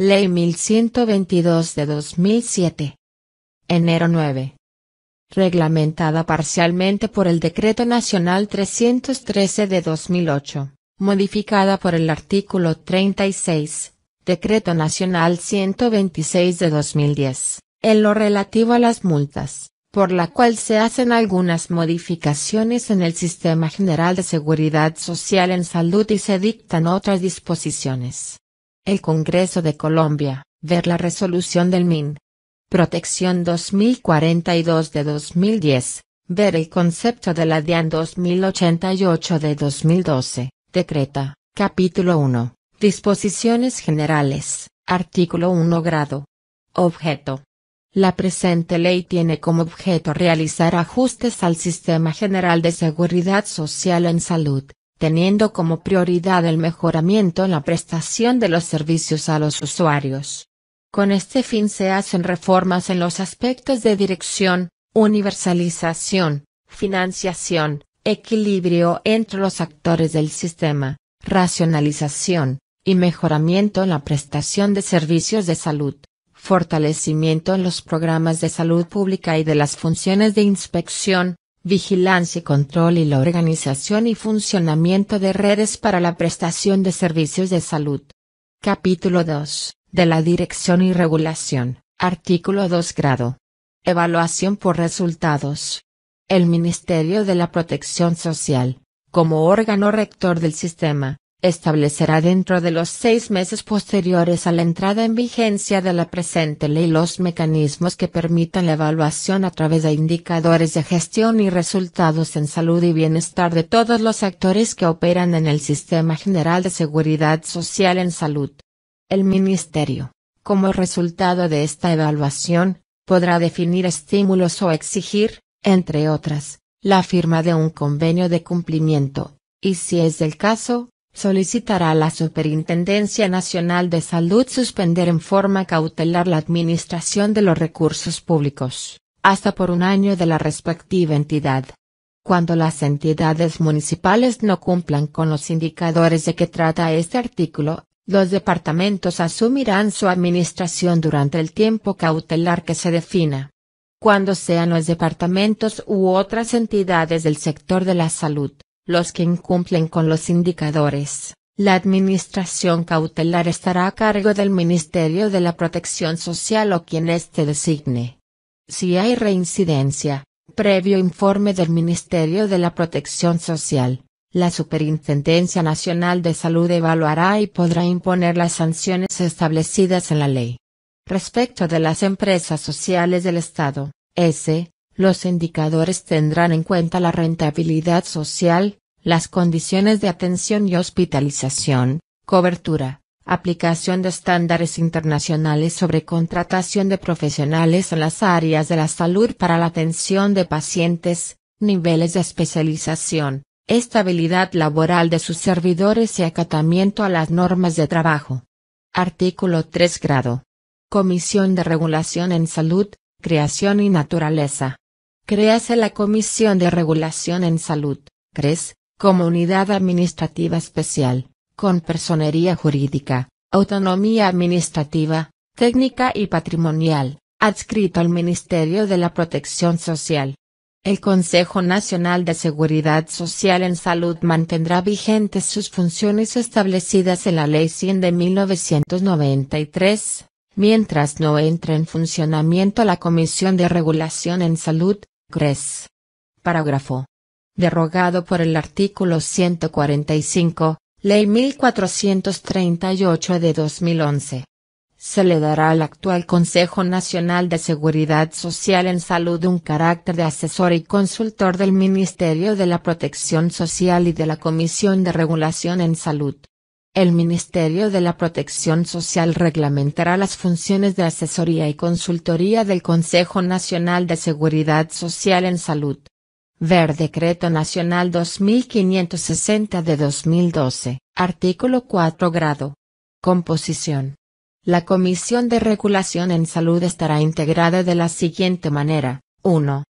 Ley 1122 de 2007. Enero 9. Reglamentada parcialmente por el Decreto Nacional 313 de 2008, modificada por el artículo 36, Decreto Nacional 126 de 2010, en lo relativo a las multas, por la cual se hacen algunas modificaciones en el Sistema General de Seguridad Social en Salud y se dictan otras disposiciones el Congreso de Colombia, ver la resolución del MIN. Protección 2042 de 2010, ver el concepto de la DIAN 2088 de 2012, decreta, capítulo 1, disposiciones generales, artículo 1 grado. Objeto. La presente ley tiene como objeto realizar ajustes al Sistema General de Seguridad Social en Salud, teniendo como prioridad el mejoramiento en la prestación de los servicios a los usuarios. Con este fin se hacen reformas en los aspectos de dirección, universalización, financiación, equilibrio entre los actores del sistema, racionalización, y mejoramiento en la prestación de servicios de salud, fortalecimiento en los programas de salud pública y de las funciones de inspección, vigilancia y control y la organización y funcionamiento de redes para la prestación de servicios de salud. Capítulo 2, de la dirección y regulación, artículo 2 grado. Evaluación por resultados. El Ministerio de la Protección Social, como órgano rector del sistema, establecerá dentro de los seis meses posteriores a la entrada en vigencia de la presente ley los mecanismos que permitan la evaluación a través de indicadores de gestión y resultados en salud y bienestar de todos los actores que operan en el Sistema General de Seguridad Social en Salud. El Ministerio, como resultado de esta evaluación, podrá definir estímulos o exigir, entre otras, la firma de un convenio de cumplimiento, y si es el caso, solicitará a la Superintendencia Nacional de Salud suspender en forma cautelar la administración de los recursos públicos, hasta por un año de la respectiva entidad. Cuando las entidades municipales no cumplan con los indicadores de que trata este artículo, los departamentos asumirán su administración durante el tiempo cautelar que se defina. Cuando sean los departamentos u otras entidades del sector de la salud los que incumplen con los indicadores. La administración cautelar estará a cargo del Ministerio de la Protección Social o quien éste designe. Si hay reincidencia, previo informe del Ministerio de la Protección Social, la Superintendencia Nacional de Salud evaluará y podrá imponer las sanciones establecidas en la ley. Respecto de las empresas sociales del Estado, S, los indicadores tendrán en cuenta la rentabilidad social, las condiciones de atención y hospitalización, cobertura, aplicación de estándares internacionales sobre contratación de profesionales en las áreas de la salud para la atención de pacientes, niveles de especialización, estabilidad laboral de sus servidores y acatamiento a las normas de trabajo. Artículo 3 grado. Comisión de Regulación en Salud, Creación y Naturaleza. Créase la Comisión de Regulación en Salud, CRES, como unidad administrativa especial, con personería jurídica, autonomía administrativa, técnica y patrimonial, adscrito al Ministerio de la Protección Social. El Consejo Nacional de Seguridad Social en Salud mantendrá vigentes sus funciones establecidas en la Ley 100 de 1993, mientras no entre en funcionamiento la Comisión de Regulación en Salud, CRES. Parágrafo derogado por el artículo 145, Ley 1438 de 2011. Se le dará al actual Consejo Nacional de Seguridad Social en Salud un carácter de asesor y consultor del Ministerio de la Protección Social y de la Comisión de Regulación en Salud. El Ministerio de la Protección Social reglamentará las funciones de asesoría y consultoría del Consejo Nacional de Seguridad Social en Salud. Ver Decreto Nacional 2560 de 2012, artículo 4 grado. Composición. La Comisión de Regulación en Salud estará integrada de la siguiente manera. 1.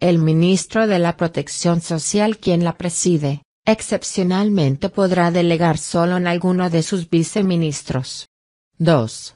El ministro de la Protección Social quien la preside, excepcionalmente podrá delegar solo en alguno de sus viceministros. 2.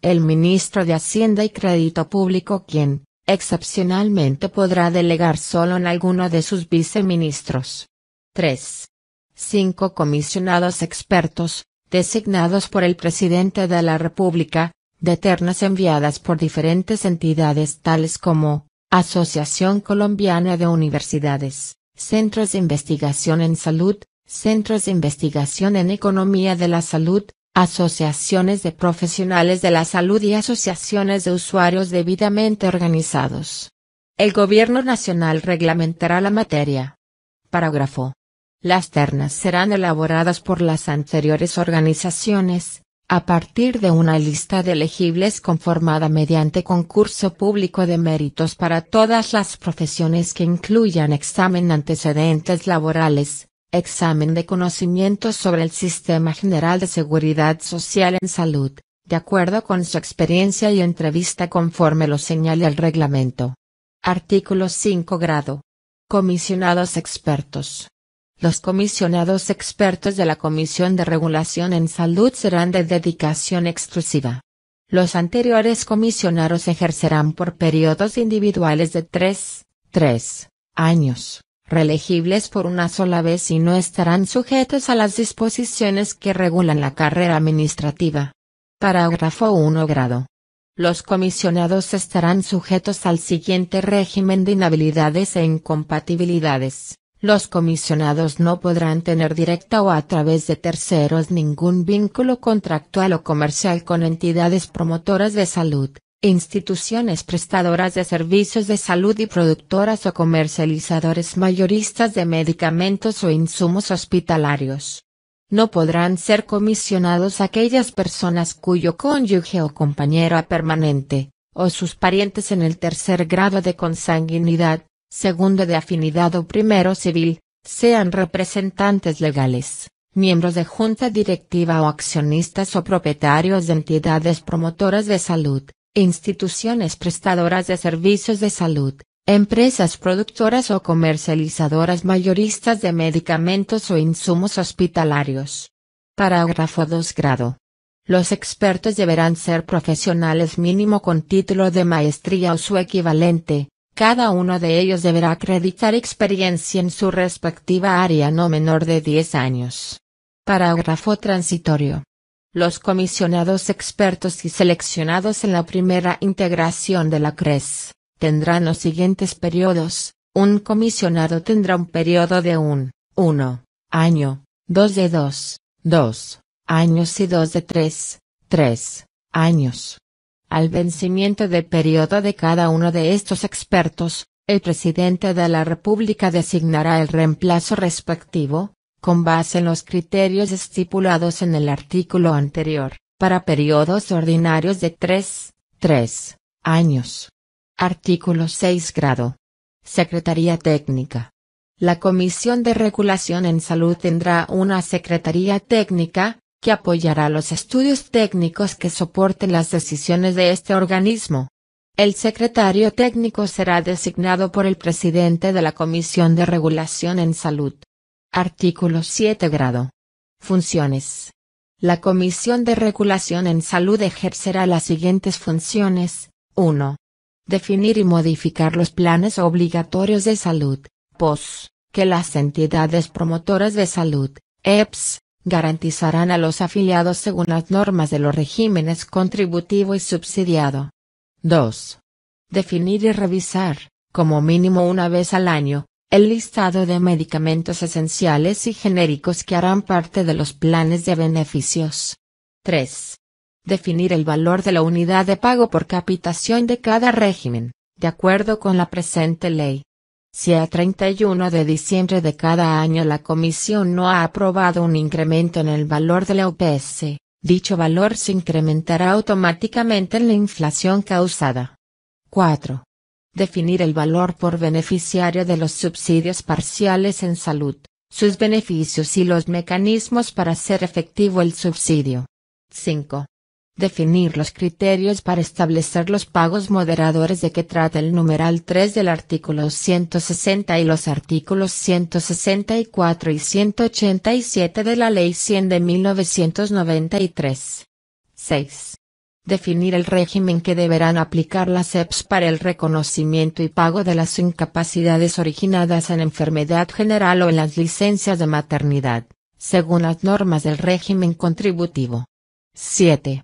El ministro de Hacienda y Crédito Público quien, Excepcionalmente podrá delegar solo en alguno de sus viceministros. 3. cinco comisionados expertos, designados por el presidente de la República, de ternas enviadas por diferentes entidades tales como Asociación Colombiana de Universidades, Centros de Investigación en Salud, Centros de Investigación en Economía de la Salud, asociaciones de profesionales de la salud y asociaciones de usuarios debidamente organizados. El Gobierno Nacional reglamentará la materia. Parágrafo. Las ternas serán elaboradas por las anteriores organizaciones, a partir de una lista de elegibles conformada mediante concurso público de méritos para todas las profesiones que incluyan examen antecedentes laborales, Examen de conocimientos sobre el Sistema General de Seguridad Social en Salud, de acuerdo con su experiencia y entrevista conforme lo SEÑALE el reglamento. Artículo 5 grado. Comisionados expertos. Los comisionados expertos de la Comisión de Regulación en Salud serán de dedicación exclusiva. Los anteriores comisionados ejercerán por periodos individuales de 3, 3 años, reelegibles por una sola vez y no estarán sujetos a las disposiciones que regulan la carrera administrativa. Parágrafo 1 grado. Los comisionados estarán sujetos al siguiente régimen de inhabilidades e incompatibilidades. Los comisionados no podrán tener directa o a través de terceros ningún vínculo contractual o comercial con entidades promotoras de salud, Instituciones prestadoras de servicios de salud y productoras o comercializadores mayoristas de medicamentos o insumos hospitalarios. No podrán ser comisionados aquellas personas cuyo cónyuge o compañera permanente, o sus parientes en el tercer grado de consanguinidad, segundo de afinidad o primero civil, sean representantes legales, miembros de junta directiva o accionistas o propietarios de entidades promotoras de salud instituciones prestadoras de servicios de salud, empresas productoras o comercializadoras mayoristas de medicamentos o insumos hospitalarios. Parágrafo 2 grado. Los expertos deberán ser profesionales mínimo con título de maestría o su equivalente, cada uno de ellos deberá acreditar experiencia en su respectiva área no menor de 10 años. Parágrafo transitorio. Los comisionados expertos y seleccionados en la primera integración de la CRES, tendrán los siguientes periodos, un comisionado tendrá un periodo de un, uno, año, dos de dos, dos, años y dos de tres, tres, años. Al vencimiento del periodo de cada uno de estos expertos, el presidente de la República designará el reemplazo respectivo, con base en los criterios estipulados en el artículo anterior, para periodos ordinarios de 3, 3 años. Artículo 6 grado. Secretaría Técnica. La Comisión de Regulación en Salud tendrá una Secretaría Técnica, que apoyará los estudios técnicos que soporten las decisiones de este organismo. El secretario técnico será designado por el presidente de la Comisión de Regulación en Salud. Artículo 7 grado. Funciones. La Comisión de Regulación en Salud ejercerá las siguientes funciones. 1. Definir y modificar los planes obligatorios de salud, POS, que las entidades promotoras de salud, EPS, garantizarán a los afiliados según las normas de los regímenes contributivo y subsidiado. 2. Definir y revisar, como mínimo una vez al año, el listado de medicamentos esenciales y genéricos que harán parte de los planes de beneficios. 3. Definir el valor de la unidad de pago por capitación de cada régimen, de acuerdo con la presente ley. Si a 31 de diciembre de cada año la Comisión no ha aprobado un incremento en el valor de la UPS, dicho valor se incrementará automáticamente en la inflación causada. 4. Definir el valor por beneficiario de los subsidios parciales en salud, sus beneficios y los mecanismos para hacer efectivo el subsidio. 5. Definir los criterios para establecer los pagos moderadores de que trata el numeral 3 del artículo 160 y los artículos 164 y 187 de la Ley 100 de 1993. 6. Definir el régimen que deberán aplicar las EPS para el reconocimiento y pago de las incapacidades originadas en enfermedad general o en las licencias de maternidad, según las normas del régimen contributivo. 7.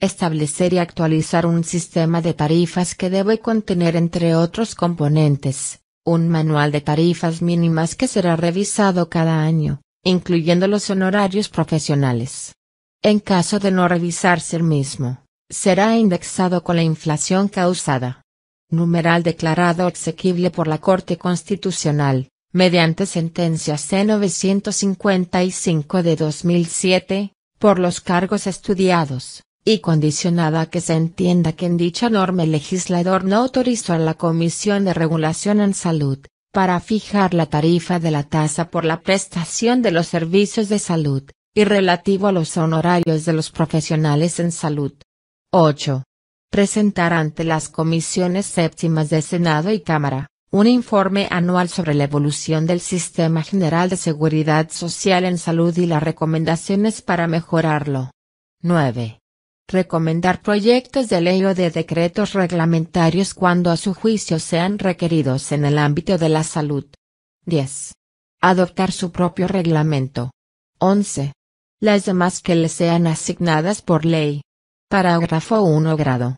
Establecer y actualizar un sistema de tarifas que debe contener entre otros componentes, un manual de tarifas mínimas que será revisado cada año, incluyendo los honorarios profesionales. En caso de no revisarse el mismo, será indexado con la inflación causada. Numeral declarado exequible por la Corte Constitucional, mediante sentencia C-955 de 2007, por los cargos estudiados, y condicionada a que se entienda que en dicha norma el legislador no autorizó a la Comisión de Regulación en Salud, para fijar la tarifa de la tasa por la prestación de los servicios de salud, y relativo a los honorarios de los profesionales en salud. 8. Presentar ante las comisiones séptimas de Senado y Cámara, un informe anual sobre la evolución del Sistema General de Seguridad Social en Salud y las recomendaciones para mejorarlo. 9. Recomendar proyectos de ley o de decretos reglamentarios cuando a su juicio sean requeridos en el ámbito de la salud. 10. Adoptar su propio reglamento. 11. Las demás que le sean asignadas por ley. Parágrafo 1 grado.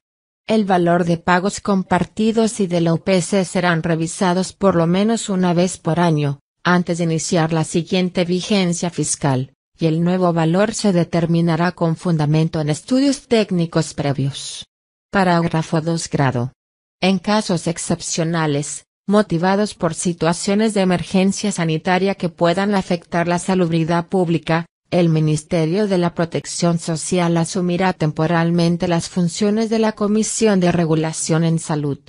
El valor de pagos compartidos y de la UPC serán revisados por lo menos una vez por año, antes de iniciar la siguiente vigencia fiscal, y el nuevo valor se determinará con fundamento en estudios técnicos previos. Parágrafo 2 grado. En casos excepcionales, motivados por situaciones de emergencia sanitaria que puedan afectar la salubridad pública, el Ministerio de la Protección Social asumirá temporalmente las funciones de la Comisión de Regulación en Salud.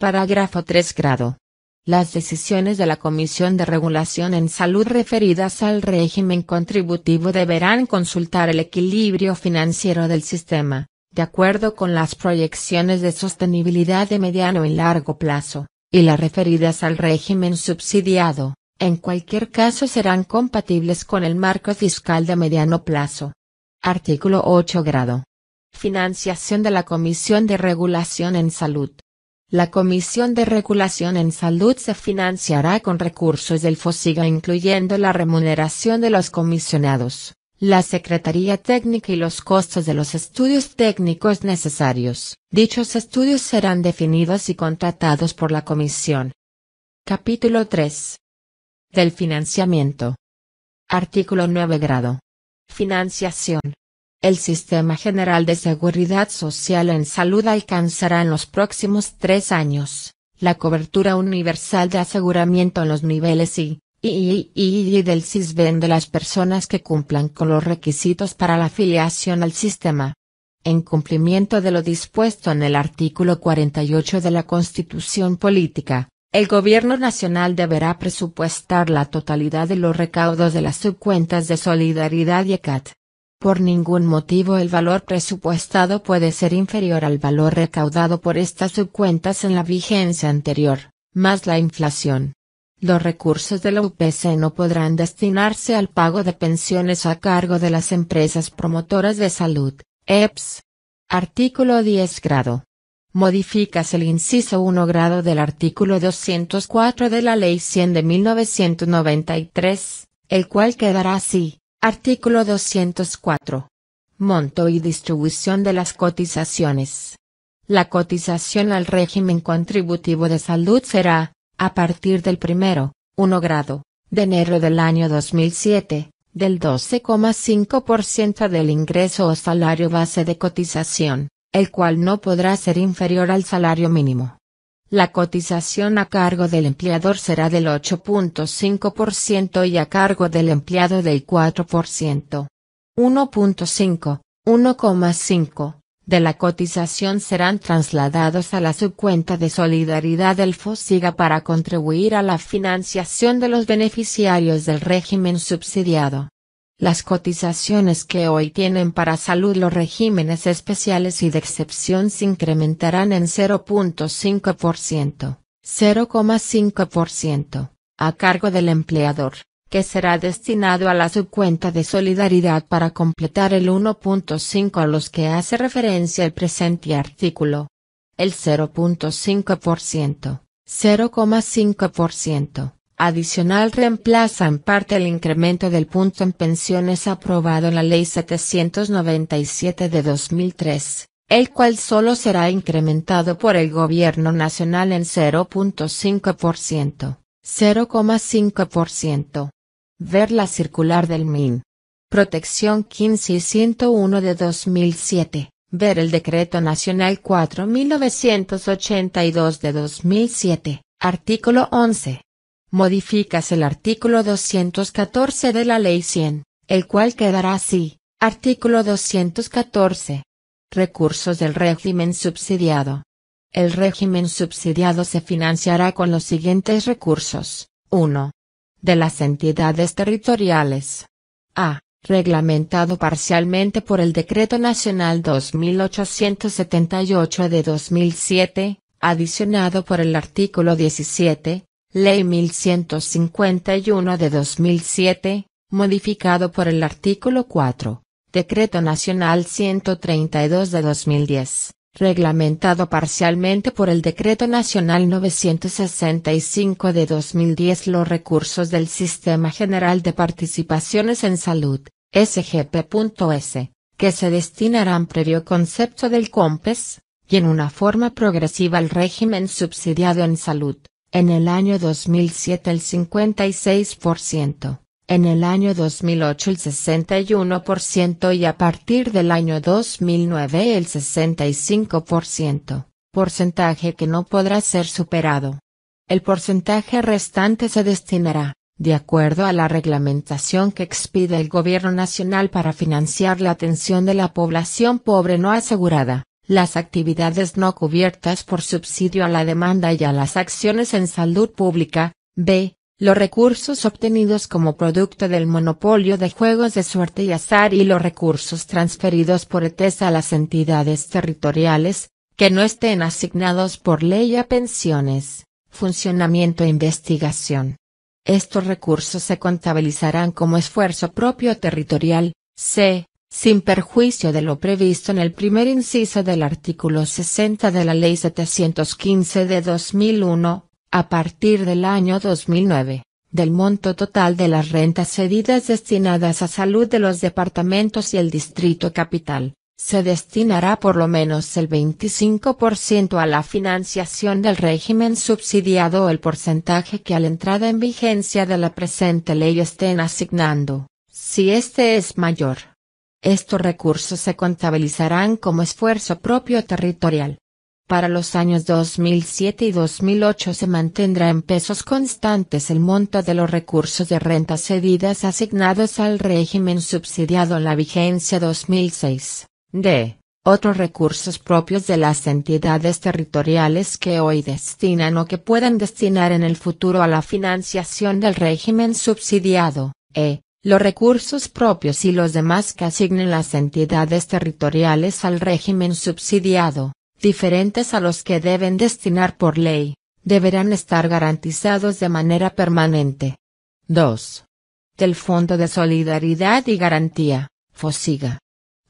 Parágrafo 3 grado. Las decisiones de la Comisión de Regulación en Salud referidas al régimen contributivo deberán consultar el equilibrio financiero del sistema, de acuerdo con las proyecciones de sostenibilidad de mediano y largo plazo, y las referidas al régimen subsidiado, en cualquier caso serán compatibles con el marco fiscal de mediano plazo. Artículo 8 grado. Financiación de la Comisión de Regulación en Salud. La Comisión de Regulación en Salud se financiará con recursos del FOSIGA incluyendo la remuneración de los comisionados, la Secretaría Técnica y los costos de los estudios técnicos necesarios. Dichos estudios serán definidos y contratados por la Comisión. Capítulo 3 del financiamiento. Artículo 9 grado. Financiación. El Sistema General de Seguridad Social en Salud alcanzará en los próximos tres años, la cobertura universal de aseguramiento en los niveles I, I, y III del SISBEN de las personas que cumplan con los requisitos para la afiliación al sistema. En cumplimiento de lo dispuesto en el artículo 48 de la Constitución Política, el Gobierno Nacional deberá presupuestar la totalidad de los recaudos de las subcuentas de Solidaridad y ECAT. Por ningún motivo el valor presupuestado puede ser inferior al valor recaudado por estas subcuentas en la vigencia anterior, más la inflación. Los recursos de la UPC no podrán destinarse al pago de pensiones a cargo de las empresas promotoras de salud, EPS. Artículo 10 grado modificas el inciso 1 grado del artículo 204 de la Ley 100 de 1993, el cual quedará así. Artículo 204. Monto y distribución de las cotizaciones. La cotización al régimen contributivo de salud será, a partir del primero, 1 grado, de enero del año 2007, del 12,5% del ingreso o salario base de cotización el cual no podrá ser inferior al salario mínimo. La cotización a cargo del empleador será del 8.5% y a cargo del empleado del 4%. 1.5, 1,5, de la cotización serán trasladados a la subcuenta de solidaridad del FOSIGA para contribuir a la financiación de los beneficiarios del régimen subsidiado. Las cotizaciones que hoy tienen para salud los regímenes especiales y de excepción se incrementarán en 0.5%, 0,5%, a cargo del empleador, que será destinado a la subcuenta de solidaridad para completar el 1.5 a los que hace referencia el presente artículo. El 0.5%, 0,5%, adicional reemplaza en parte el incremento del punto en pensiones aprobado en la Ley 797 de 2003, el cual solo será incrementado por el Gobierno Nacional en 0.5%, 0,5%. Ver la circular del MIN. Protección 15 y 101 de 2007. Ver el Decreto Nacional 4982 de 2007, artículo 11. Modificas el artículo 214 de la Ley 100, el cual quedará así. Artículo 214. Recursos del régimen subsidiado. El régimen subsidiado se financiará con los siguientes recursos. 1. De las entidades territoriales. A. Reglamentado parcialmente por el Decreto Nacional 2878 de 2007, adicionado por el artículo 17, Ley 1151 de 2007, modificado por el artículo 4, Decreto Nacional 132 de 2010, reglamentado parcialmente por el Decreto Nacional 965 de 2010 los recursos del Sistema General de Participaciones en Salud, SGP.S, que se destinarán previo concepto del COMPES, y en una forma progresiva al régimen subsidiado en salud en el año 2007 el 56%, en el año 2008 el 61% y a partir del año 2009 el 65%, porcentaje que no podrá ser superado. El porcentaje restante se destinará, de acuerdo a la reglamentación que expide el Gobierno Nacional para financiar la atención de la población pobre no asegurada, las actividades no cubiertas por subsidio a la demanda y a las acciones en salud pública, b. los recursos obtenidos como producto del monopolio de juegos de suerte y azar y los recursos transferidos por ETES a las entidades territoriales, que no estén asignados por ley a pensiones, funcionamiento e investigación. Estos recursos se contabilizarán como esfuerzo propio territorial, c sin perjuicio de lo previsto en el primer inciso del artículo 60 de la Ley 715 de 2001, a partir del año 2009, del monto total de las rentas cedidas destinadas a salud de los departamentos y el Distrito Capital, se destinará por lo menos el 25% a la financiación del régimen subsidiado o el porcentaje que a la entrada en vigencia de la presente ley estén asignando, si este es mayor estos recursos se contabilizarán como esfuerzo propio territorial. Para los años 2007 y 2008 se mantendrá en pesos constantes el monto de los recursos de renta cedidas asignados al régimen subsidiado en la vigencia 2006. D. Otros recursos propios de las entidades territoriales que hoy destinan o que puedan destinar en el futuro a la financiación del régimen subsidiado. E los recursos propios y los demás que asignen las entidades territoriales al régimen subsidiado, diferentes a los que deben destinar por ley, deberán estar garantizados de manera permanente. 2. Del Fondo de Solidaridad y Garantía, FOSIGA.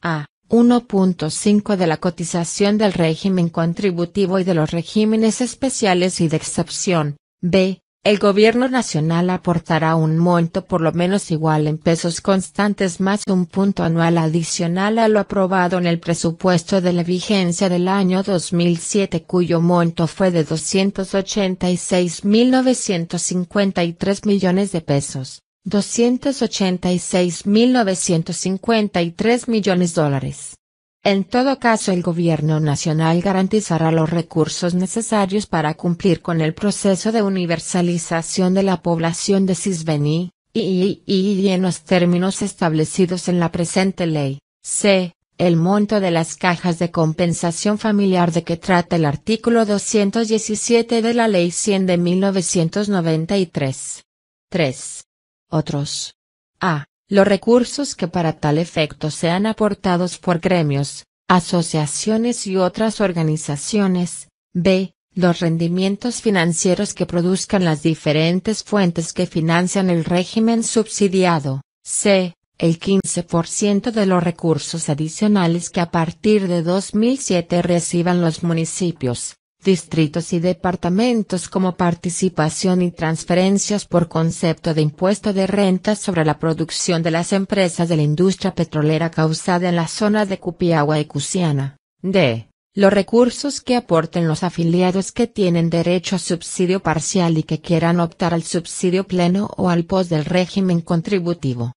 A. 1.5 de la cotización del régimen contributivo y de los regímenes especiales y de excepción. B el gobierno nacional aportará un monto por lo menos igual en pesos constantes más un punto anual adicional a lo aprobado en el presupuesto de la vigencia del año 2007 cuyo monto fue de 286.953 millones de pesos, 286.953 millones de dólares. En todo caso el Gobierno Nacional garantizará los recursos necesarios para cumplir con el proceso de universalización de la población de Cisbení, y, y, en los términos establecidos en la presente ley. C. El monto de las cajas de compensación familiar de que trata el artículo 217 de la Ley 100 de 1993. 3. Otros. A los recursos que para tal efecto sean aportados por gremios, asociaciones y otras organizaciones, b. los rendimientos financieros que produzcan las diferentes fuentes que financian el régimen subsidiado, c. el 15% de los recursos adicionales que a partir de 2007 reciban los municipios, distritos y departamentos como participación y transferencias por concepto de impuesto de renta sobre la producción de las empresas de la industria petrolera causada en la zona de Cupiagua y Cusiana. D. Los recursos que aporten los afiliados que tienen derecho a subsidio parcial y que quieran optar al subsidio pleno o al POS del régimen contributivo.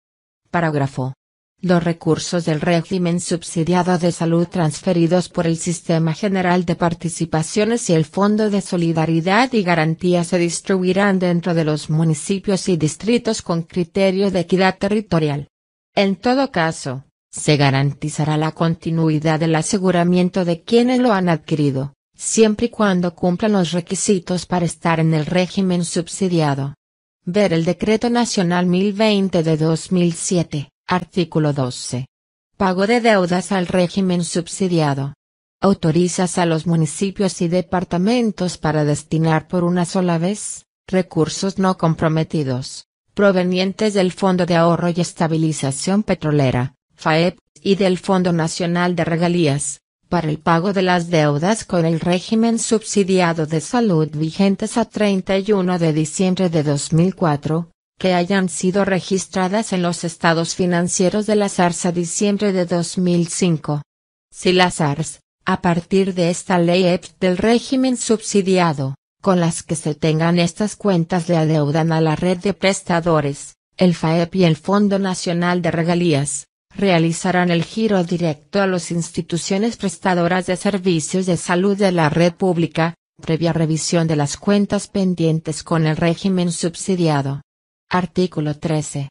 Parágrafo los recursos del régimen subsidiado de salud transferidos por el Sistema General de Participaciones y el Fondo de Solidaridad y Garantía se distribuirán dentro de los municipios y distritos con criterio de equidad territorial. En todo caso, se garantizará la continuidad del aseguramiento de quienes lo han adquirido, siempre y cuando cumplan los requisitos para estar en el régimen subsidiado. Ver el Decreto Nacional 1020 de 2007. Artículo 12. Pago de deudas al régimen subsidiado. Autorizas a los municipios y departamentos para destinar por una sola vez, recursos no comprometidos, provenientes del Fondo de Ahorro y Estabilización Petrolera, FAEP, y del Fondo Nacional de Regalías, para el pago de las deudas con el régimen subsidiado de salud vigentes a 31 de diciembre de 2004, que hayan sido registradas en los estados financieros de la SARS a diciembre de 2005. Si la SARS, a partir de esta ley EPS del régimen subsidiado, con las que se tengan estas cuentas le adeudan a la red de prestadores, el FAEP y el Fondo Nacional de Regalías, realizarán el giro directo a las instituciones prestadoras de servicios de salud de la red pública, previa revisión de las cuentas pendientes con el régimen subsidiado. Artículo 13.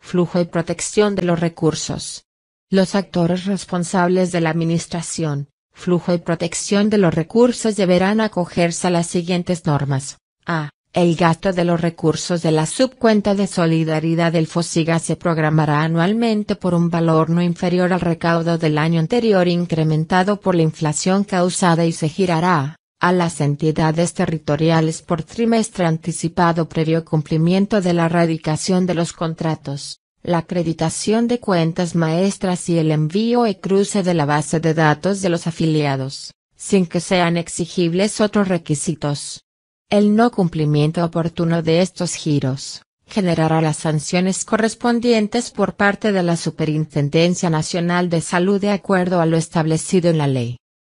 Flujo y protección de los recursos. Los actores responsables de la Administración, flujo y protección de los recursos deberán acogerse a las siguientes normas. A. El gasto de los recursos de la subcuenta de solidaridad del FOSIGA se programará anualmente por un valor no inferior al recaudo del año anterior incrementado por la inflación causada y se girará a las entidades territoriales por trimestre anticipado previo cumplimiento de la erradicación de los contratos, la acreditación de cuentas maestras y el envío y cruce de la base de datos de los afiliados, sin que sean exigibles otros requisitos. El no cumplimiento oportuno de estos giros generará las sanciones correspondientes por parte de la Superintendencia Nacional de Salud de acuerdo a lo establecido en la ley.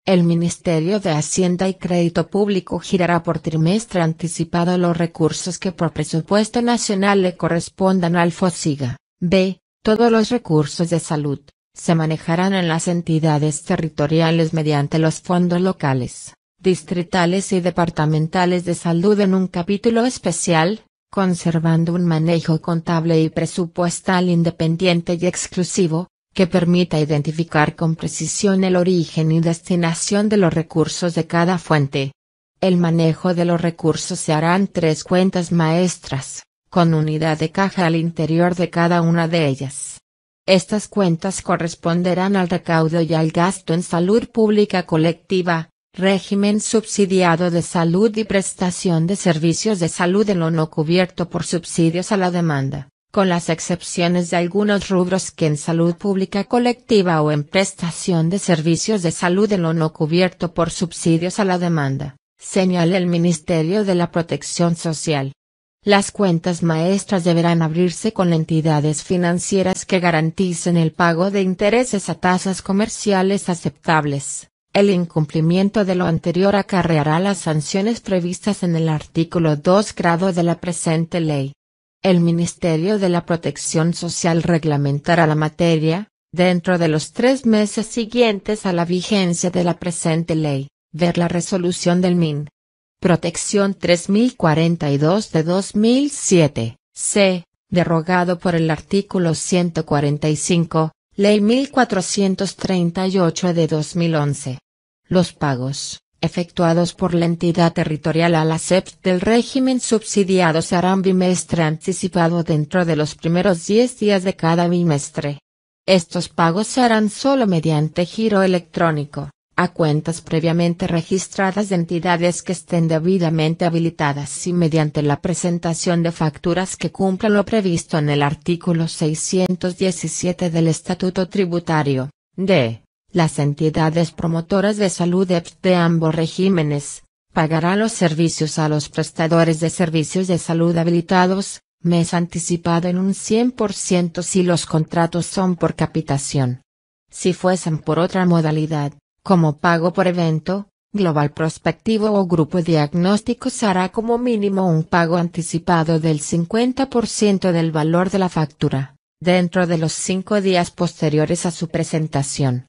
El Ministerio de Hacienda y Crédito Público girará por trimestre anticipado los recursos que por presupuesto nacional le correspondan al FOSIGA. B. Todos los recursos de salud se manejarán en las entidades territoriales mediante los fondos locales, distritales y departamentales de salud en un capítulo especial, conservando un manejo contable y presupuestal independiente y exclusivo, que permita identificar con precisión el origen y destinación de los recursos de cada fuente. El manejo de los recursos se harán tres cuentas maestras, con unidad de caja al interior de cada una de ellas. Estas cuentas corresponderán al recaudo y al gasto en salud pública colectiva, régimen subsidiado de salud y prestación de servicios de salud en lo no cubierto por subsidios a la demanda con las excepciones de algunos rubros que en salud pública colectiva o en prestación de servicios de salud en lo no cubierto por subsidios a la demanda, señala el Ministerio de la Protección Social. Las cuentas maestras deberán abrirse con entidades financieras que garanticen el pago de intereses a tasas comerciales aceptables. El incumplimiento de lo anterior acarreará las sanciones previstas en el artículo 2 grado de la presente ley. El Ministerio de la Protección Social reglamentará la materia, dentro de los tres meses siguientes a la vigencia de la presente ley, ver la resolución del MIN. Protección 3042 de 2007, c. derogado por el artículo 145, Ley 1438 de 2011. Los pagos efectuados por la entidad territorial a la SEP del régimen subsidiado se harán bimestre anticipado dentro de los primeros 10 días de cada bimestre. Estos pagos se harán solo mediante giro electrónico, a cuentas previamente registradas de entidades que estén debidamente habilitadas y mediante la presentación de facturas que cumplan lo previsto en el artículo 617 del Estatuto Tributario, de las entidades promotoras de salud e de ambos regímenes, pagará los servicios a los prestadores de servicios de salud habilitados, mes anticipado en un 100% si los contratos son por capitación. Si fuesen por otra modalidad, como pago por evento, Global Prospectivo o Grupo Diagnóstico se hará como mínimo un pago anticipado del 50% del valor de la factura, dentro de los cinco días posteriores a su presentación.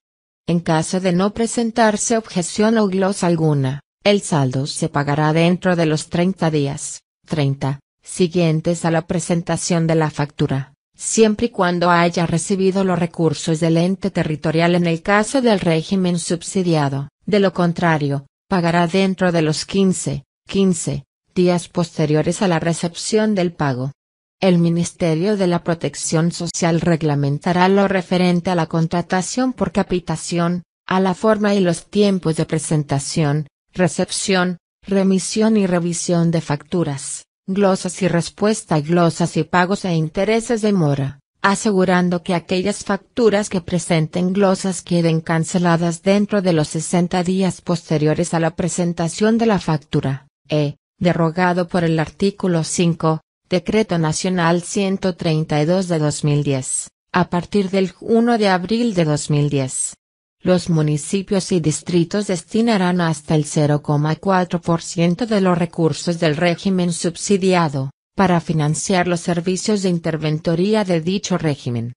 En caso de no presentarse objeción o glosa alguna, el saldo se pagará dentro de los 30 días, 30, siguientes a la presentación de la factura, siempre y cuando haya recibido los recursos del ente territorial en el caso del régimen subsidiado, de lo contrario, pagará dentro de los 15, 15, días posteriores a la recepción del pago. El Ministerio de la Protección Social reglamentará lo referente a la contratación por capitación, a la forma y los tiempos de presentación, recepción, remisión y revisión de facturas, glosas y respuesta a glosas y pagos e intereses de mora, asegurando que aquellas facturas que presenten glosas queden canceladas dentro de los 60 días posteriores a la presentación de la factura, e, derogado por el artículo 5, Decreto Nacional 132 de 2010, a partir del 1 de abril de 2010. Los municipios y distritos destinarán hasta el 0,4% de los recursos del régimen subsidiado, para financiar los servicios de interventoría de dicho régimen.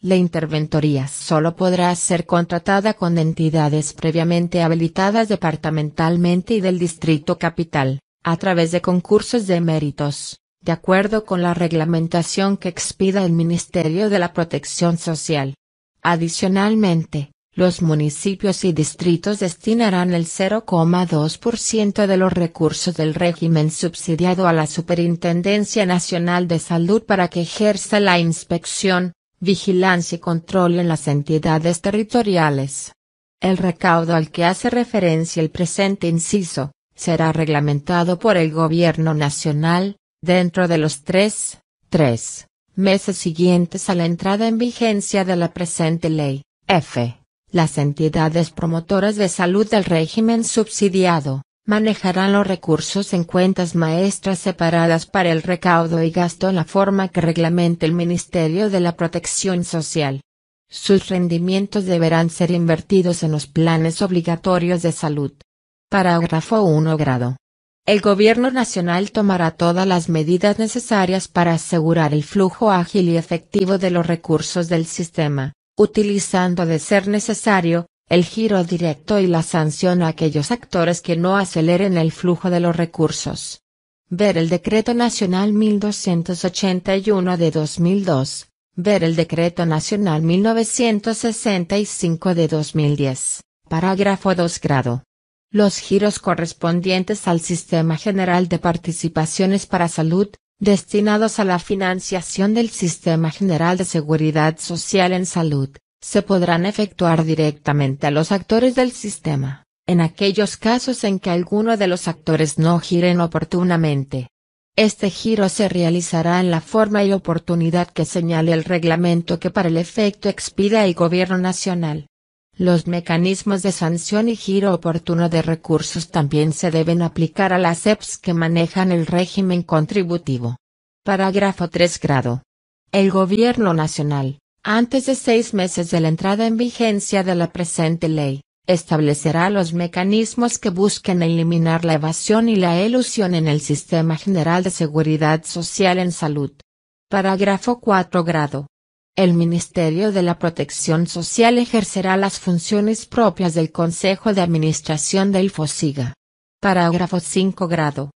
La interventoría solo podrá ser contratada con entidades previamente habilitadas departamentalmente y del distrito capital, a través de concursos de méritos de acuerdo con la reglamentación que expida el Ministerio de la Protección Social. Adicionalmente, los municipios y distritos destinarán el 0,2% de los recursos del régimen subsidiado a la Superintendencia Nacional de Salud para que ejerza la inspección, vigilancia y control en las entidades territoriales. El recaudo al que hace referencia el presente inciso, será reglamentado por el Gobierno Nacional, Dentro de los tres, tres meses siguientes a la entrada en vigencia de la presente ley, F. Las entidades promotoras de salud del régimen subsidiado, manejarán los recursos en cuentas maestras separadas para el recaudo y gasto en la forma que reglamente el Ministerio de la Protección Social. Sus rendimientos deberán ser invertidos en los planes obligatorios de salud. Parágrafo 1 grado. El gobierno nacional tomará todas las medidas necesarias para asegurar el flujo ágil y efectivo de los recursos del sistema, utilizando de ser necesario, el giro directo y la sanción a aquellos actores que no aceleren el flujo de los recursos. Ver el Decreto Nacional 1281 de 2002. Ver el Decreto Nacional 1965 de 2010. Parágrafo 2 grado los giros correspondientes al Sistema General de Participaciones para Salud, destinados a la financiación del Sistema General de Seguridad Social en Salud, se podrán efectuar directamente a los actores del sistema, en aquellos casos en que alguno de los actores no giren oportunamente. Este giro se realizará en la forma y oportunidad que señale el reglamento que para el efecto expida el Gobierno Nacional. Los mecanismos de sanción y giro oportuno de recursos también se deben aplicar a las EPS que manejan el régimen contributivo. Parágrafo 3 grado. El Gobierno Nacional, antes de seis meses de la entrada en vigencia de la presente ley, establecerá los mecanismos que busquen eliminar la evasión y la elusión en el Sistema General de Seguridad Social en Salud. Parágrafo 4 grado. El Ministerio de la Protección Social ejercerá las funciones propias del Consejo de Administración del FOSIGA. Parágrafo 5 grado.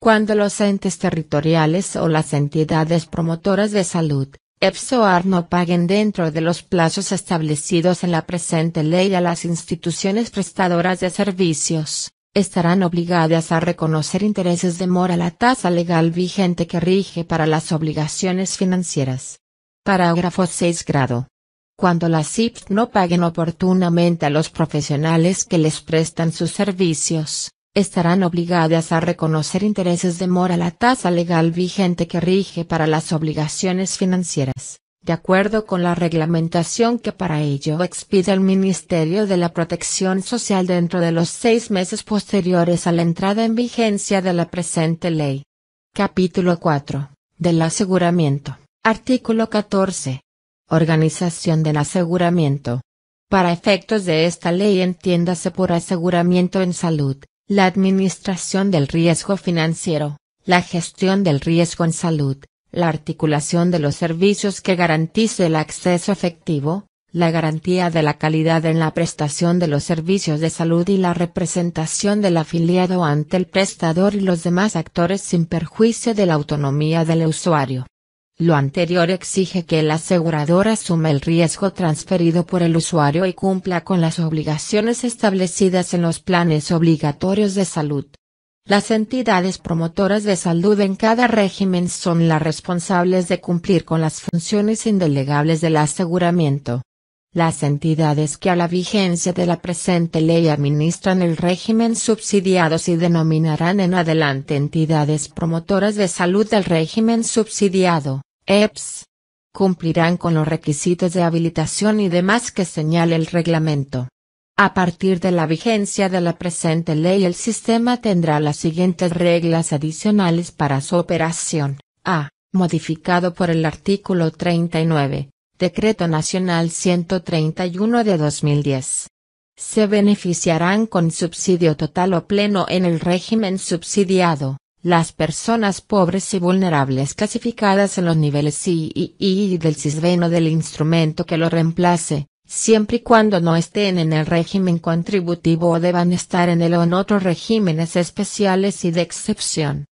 Cuando los entes territoriales o las entidades promotoras de salud, EPSOAR no paguen dentro de los plazos establecidos en la presente ley a las instituciones prestadoras de servicios, estarán obligadas a reconocer intereses de mora la tasa legal vigente que rige para las obligaciones financieras Parágrafo 6 grado. Cuando las CIP no paguen oportunamente a los profesionales que les prestan sus servicios, estarán obligadas a reconocer intereses de mora la tasa legal vigente que rige para las obligaciones financieras, de acuerdo con la reglamentación que para ello expide el Ministerio de la Protección Social dentro de los seis meses posteriores a la entrada en vigencia de la presente ley. Capítulo 4. Del aseguramiento. Artículo 14. Organización del aseguramiento. Para efectos de esta ley entiéndase por aseguramiento en salud, la administración del riesgo financiero, la gestión del riesgo en salud, la articulación de los servicios que garantice el acceso efectivo, la garantía de la calidad en la prestación de los servicios de salud y la representación del afiliado ante el prestador y los demás actores sin perjuicio de la autonomía del usuario. Lo anterior exige que el asegurador asuma el riesgo transferido por el usuario y cumpla con las obligaciones establecidas en los planes obligatorios de salud. Las entidades promotoras de salud en cada régimen son las responsables de cumplir con las funciones indelegables del aseguramiento. Las entidades que a la vigencia de la presente ley administran el régimen subsidiado se denominarán en adelante entidades promotoras de salud del régimen subsidiado. EPS, cumplirán con los requisitos de habilitación y demás que señale el reglamento. A partir de la vigencia de la presente ley el sistema tendrá las siguientes reglas adicionales para su operación. A. Modificado por el artículo 39, Decreto Nacional 131 de 2010. Se beneficiarán con subsidio total o pleno en el régimen subsidiado. Las personas pobres y vulnerables clasificadas en los niveles I y I e del cisveno del instrumento que lo reemplace, siempre y cuando no estén en el régimen contributivo o deban estar en el o en otros regímenes especiales y de excepción.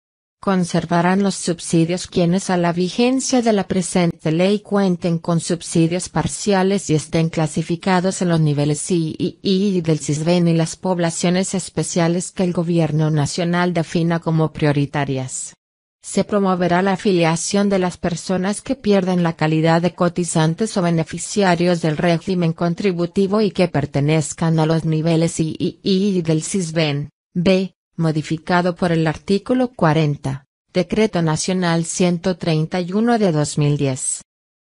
Conservarán los subsidios quienes a la vigencia de la presente ley cuenten con subsidios parciales y estén clasificados en los niveles I y del CISBEN y las poblaciones especiales que el Gobierno Nacional defina como prioritarias. Se promoverá la afiliación de las personas que pierden la calidad de cotizantes o beneficiarios del régimen contributivo y que pertenezcan a los niveles I y del CISBEN. B modificado por el artículo 40, Decreto Nacional 131 de 2010.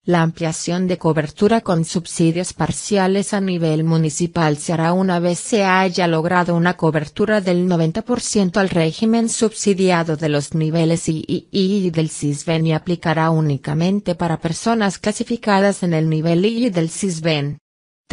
La ampliación de cobertura con subsidios parciales a nivel municipal se hará una vez se haya logrado una cobertura del 90% al régimen subsidiado de los niveles I y del CISBEN y aplicará únicamente para personas clasificadas en el nivel II del CISBEN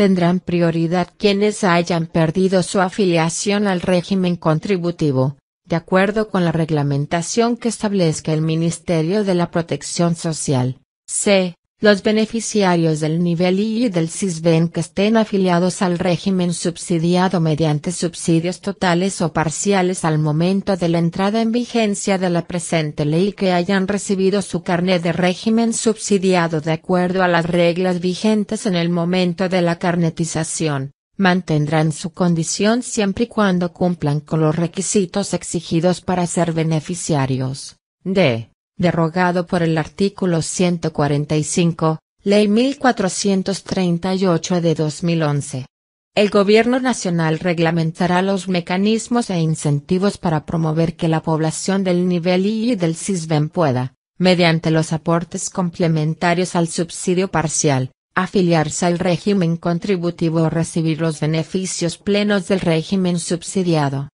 tendrán prioridad quienes hayan perdido su afiliación al régimen contributivo, de acuerdo con la reglamentación que establezca el Ministerio de la Protección Social. C. Los beneficiarios del nivel I y del CIS que estén afiliados al régimen subsidiado mediante subsidios totales o parciales al momento de la entrada en vigencia de la presente ley que hayan recibido su carnet de régimen subsidiado de acuerdo a las reglas vigentes en el momento de la carnetización mantendrán su condición siempre y cuando cumplan con los requisitos exigidos para ser beneficiarios. D derogado por el artículo 145, Ley 1438 de 2011. El Gobierno Nacional reglamentará los mecanismos e incentivos para promover que la población del nivel I y del CISBEN pueda, mediante los aportes complementarios al subsidio parcial, afiliarse al régimen contributivo o recibir los beneficios plenos del régimen subsidiado.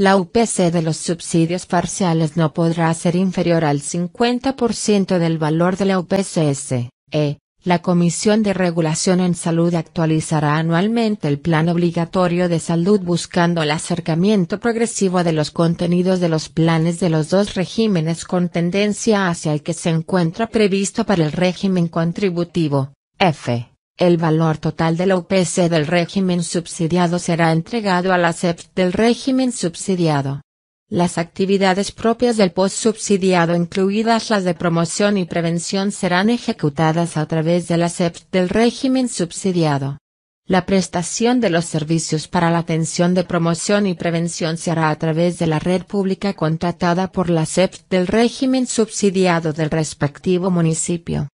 La UPC de los subsidios parciales no podrá ser inferior al 50% del valor de la UPCS. E. La Comisión de Regulación en Salud actualizará anualmente el Plan Obligatorio de Salud buscando el acercamiento progresivo de los contenidos de los planes de los dos regímenes con tendencia hacia el que se encuentra previsto para el régimen contributivo. F. El valor total de la UPC del régimen subsidiado será entregado a la CEP del régimen subsidiado. Las actividades propias del post-subsidiado incluidas las de promoción y prevención serán ejecutadas a través de la CEP del régimen subsidiado. La prestación de los servicios para la atención de promoción y prevención se hará a través de la red pública contratada por la CEP del régimen subsidiado del respectivo municipio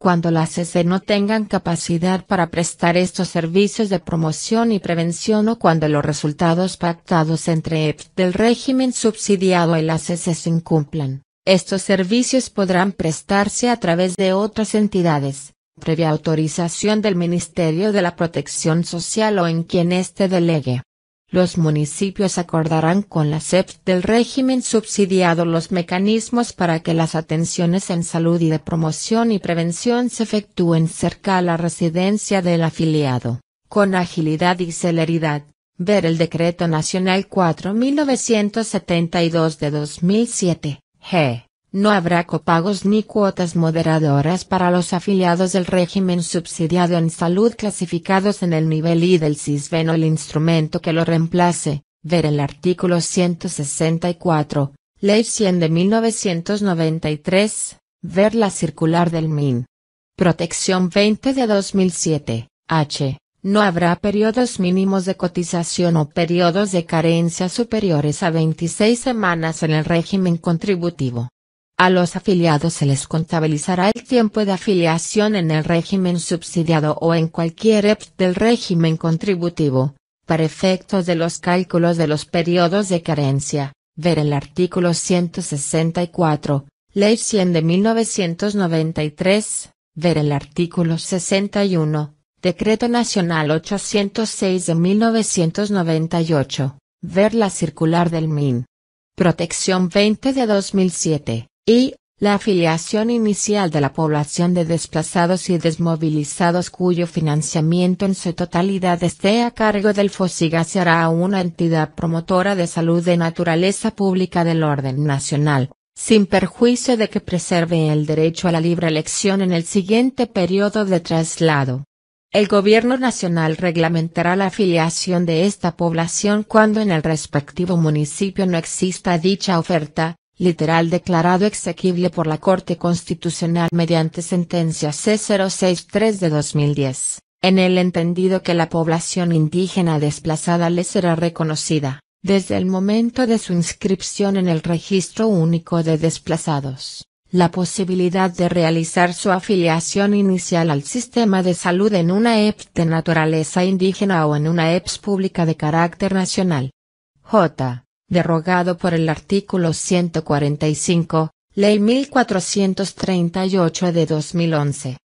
cuando las CC no tengan capacidad para prestar estos servicios de promoción y prevención o cuando los resultados pactados entre EPS del régimen subsidiado y las CC se incumplan. Estos servicios podrán prestarse a través de otras entidades, previa autorización del Ministerio de la Protección Social o en quien éste delegue. Los municipios acordarán con la CEP del régimen subsidiado los mecanismos para que las atenciones en salud y de promoción y prevención se efectúen cerca a la residencia del afiliado, con agilidad y celeridad. Ver el Decreto Nacional 4972 de 2007, G. No habrá copagos ni cuotas moderadoras para los afiliados del régimen subsidiado en salud clasificados en el nivel I del CISBEN o el instrumento que lo reemplace, ver el artículo 164, Ley 100 de 1993, ver la circular del MIN. Protección 20 de 2007, H. No habrá periodos mínimos de cotización o periodos de carencia superiores a 26 semanas en el régimen contributivo. A los afiliados se les contabilizará el tiempo de afiliación en el régimen subsidiado o en cualquier EPS del régimen contributivo. Para efectos de los cálculos de los periodos de carencia, ver el artículo 164, Ley 100 de 1993, ver el artículo 61, Decreto Nacional 806 de 1998, ver la circular del MIN. Protección 20 de 2007 y, la afiliación inicial de la población de desplazados y desmovilizados cuyo financiamiento en su totalidad esté a cargo del FOSIGA hará a una entidad promotora de salud de naturaleza pública del orden nacional, sin perjuicio de que preserve el derecho a la libre elección en el siguiente periodo de traslado. El Gobierno Nacional reglamentará la afiliación de esta población cuando en el respectivo municipio no exista dicha oferta, literal declarado exequible por la Corte Constitucional mediante sentencia C063 de 2010, en el entendido que la población indígena desplazada le será reconocida, desde el momento de su inscripción en el Registro Único de Desplazados la posibilidad de realizar su afiliación inicial al sistema de salud en una EPS de naturaleza indígena o en una EPS pública de carácter nacional. J derogado por el artículo 145, Ley 1438 de 2011.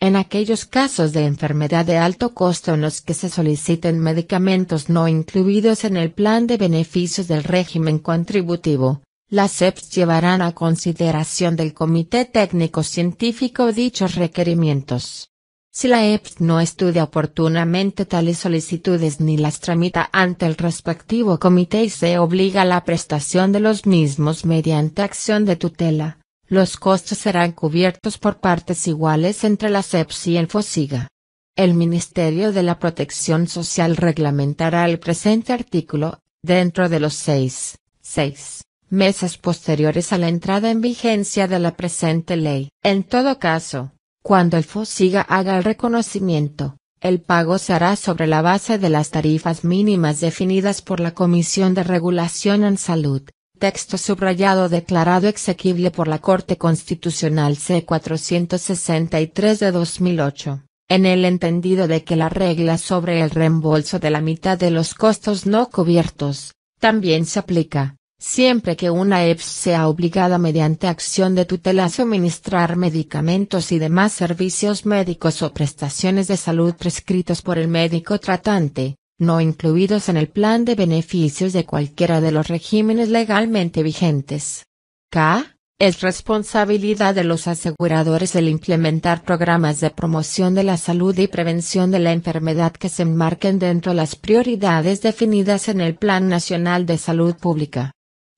En aquellos casos de enfermedad de alto costo en los que se soliciten medicamentos no incluidos en el plan de beneficios del régimen contributivo, las EPS llevarán a consideración del Comité Técnico Científico dichos requerimientos. Si la EPS no estudia oportunamente tales solicitudes ni las tramita ante el respectivo comité y se obliga a la prestación de los mismos mediante acción de tutela, los costos serán cubiertos por partes iguales entre la EPS y el FOSIGA. El Ministerio de la Protección Social reglamentará el presente artículo, dentro de los seis, seis meses posteriores a la entrada en vigencia de la presente ley. En todo caso, cuando el FOSIGA haga el reconocimiento, el pago se hará sobre la base de las tarifas mínimas definidas por la Comisión de Regulación en Salud, texto subrayado declarado exequible por la Corte Constitucional C-463 de 2008, en el entendido de que la regla sobre el reembolso de la mitad de los costos no cubiertos, también se aplica siempre que una EPS sea obligada mediante acción de tutela a suministrar medicamentos y demás servicios médicos o prestaciones de salud prescritos por el médico tratante, no incluidos en el plan de beneficios de cualquiera de los regímenes legalmente vigentes. K. Es responsabilidad de los aseguradores el implementar programas de promoción de la salud y prevención de la enfermedad que se enmarquen dentro de las prioridades definidas en el Plan Nacional de Salud Pública.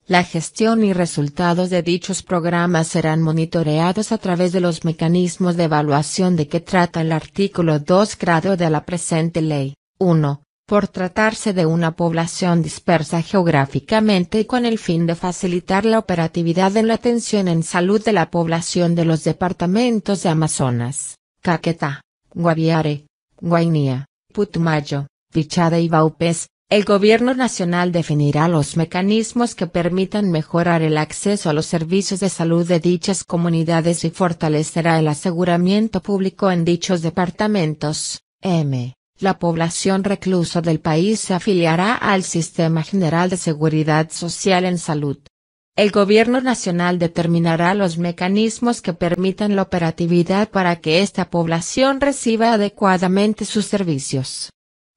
La gestión y resultados de dichos programas serán monitoreados a través de los mecanismos de evaluación de que trata el artículo 2 grado de la presente ley. 1. Por tratarse de una población dispersa geográficamente y con el fin de facilitar la operatividad en la atención en salud de la población de los departamentos de Amazonas, Caquetá, Guaviare, Guainía, Putumayo, Vichada y Baupés. El Gobierno Nacional definirá los mecanismos que permitan mejorar el acceso a los servicios de salud de dichas comunidades y fortalecerá el aseguramiento público en dichos departamentos. M. La población reclusa del país se afiliará al Sistema General de Seguridad Social en Salud. El Gobierno Nacional determinará los mecanismos que permitan la operatividad para que esta población reciba adecuadamente sus servicios.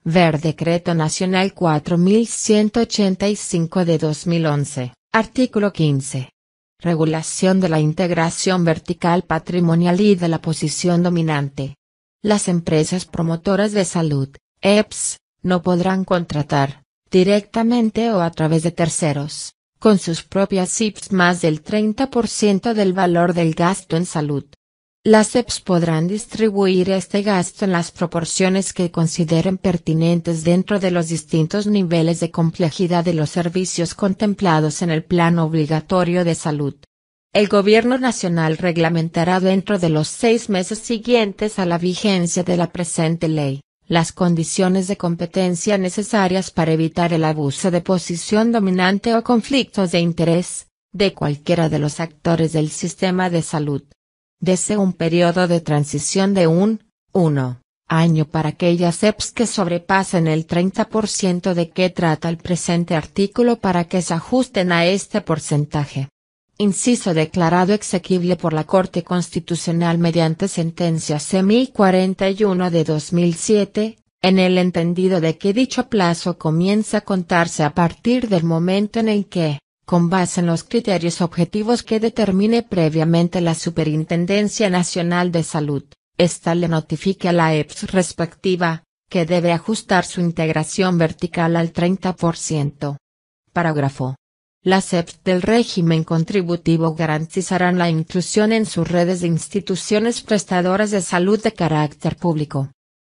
Ver Decreto Nacional 4185 de 2011, artículo 15. Regulación de la integración vertical patrimonial y de la posición dominante. Las empresas promotoras de salud, EPS, no podrán contratar, directamente o a través de terceros, con sus propias IPS más del 30% del valor del gasto en salud. Las EPS podrán distribuir este gasto en las proporciones que consideren pertinentes dentro de los distintos niveles de complejidad de los servicios contemplados en el Plan Obligatorio de Salud. El Gobierno Nacional reglamentará dentro de los seis meses siguientes a la vigencia de la presente ley las condiciones de competencia necesarias para evitar el abuso de posición dominante o conflictos de interés, de cualquiera de los actores del sistema de salud dese un periodo de transición de un uno, año para aquellas EPS que sobrepasen el 30% de que trata el presente artículo para que se ajusten a este porcentaje. Inciso declarado exequible por la Corte Constitucional mediante sentencia C-1041 de 2007, en el entendido de que dicho plazo comienza a contarse a partir del momento en el que, con base en los criterios objetivos que determine previamente la Superintendencia Nacional de Salud, esta le notifique a la EPS respectiva, que debe ajustar su integración vertical al 30%. Parágrafo. Las EPS del régimen contributivo garantizarán la inclusión en sus redes de instituciones prestadoras de salud de carácter público,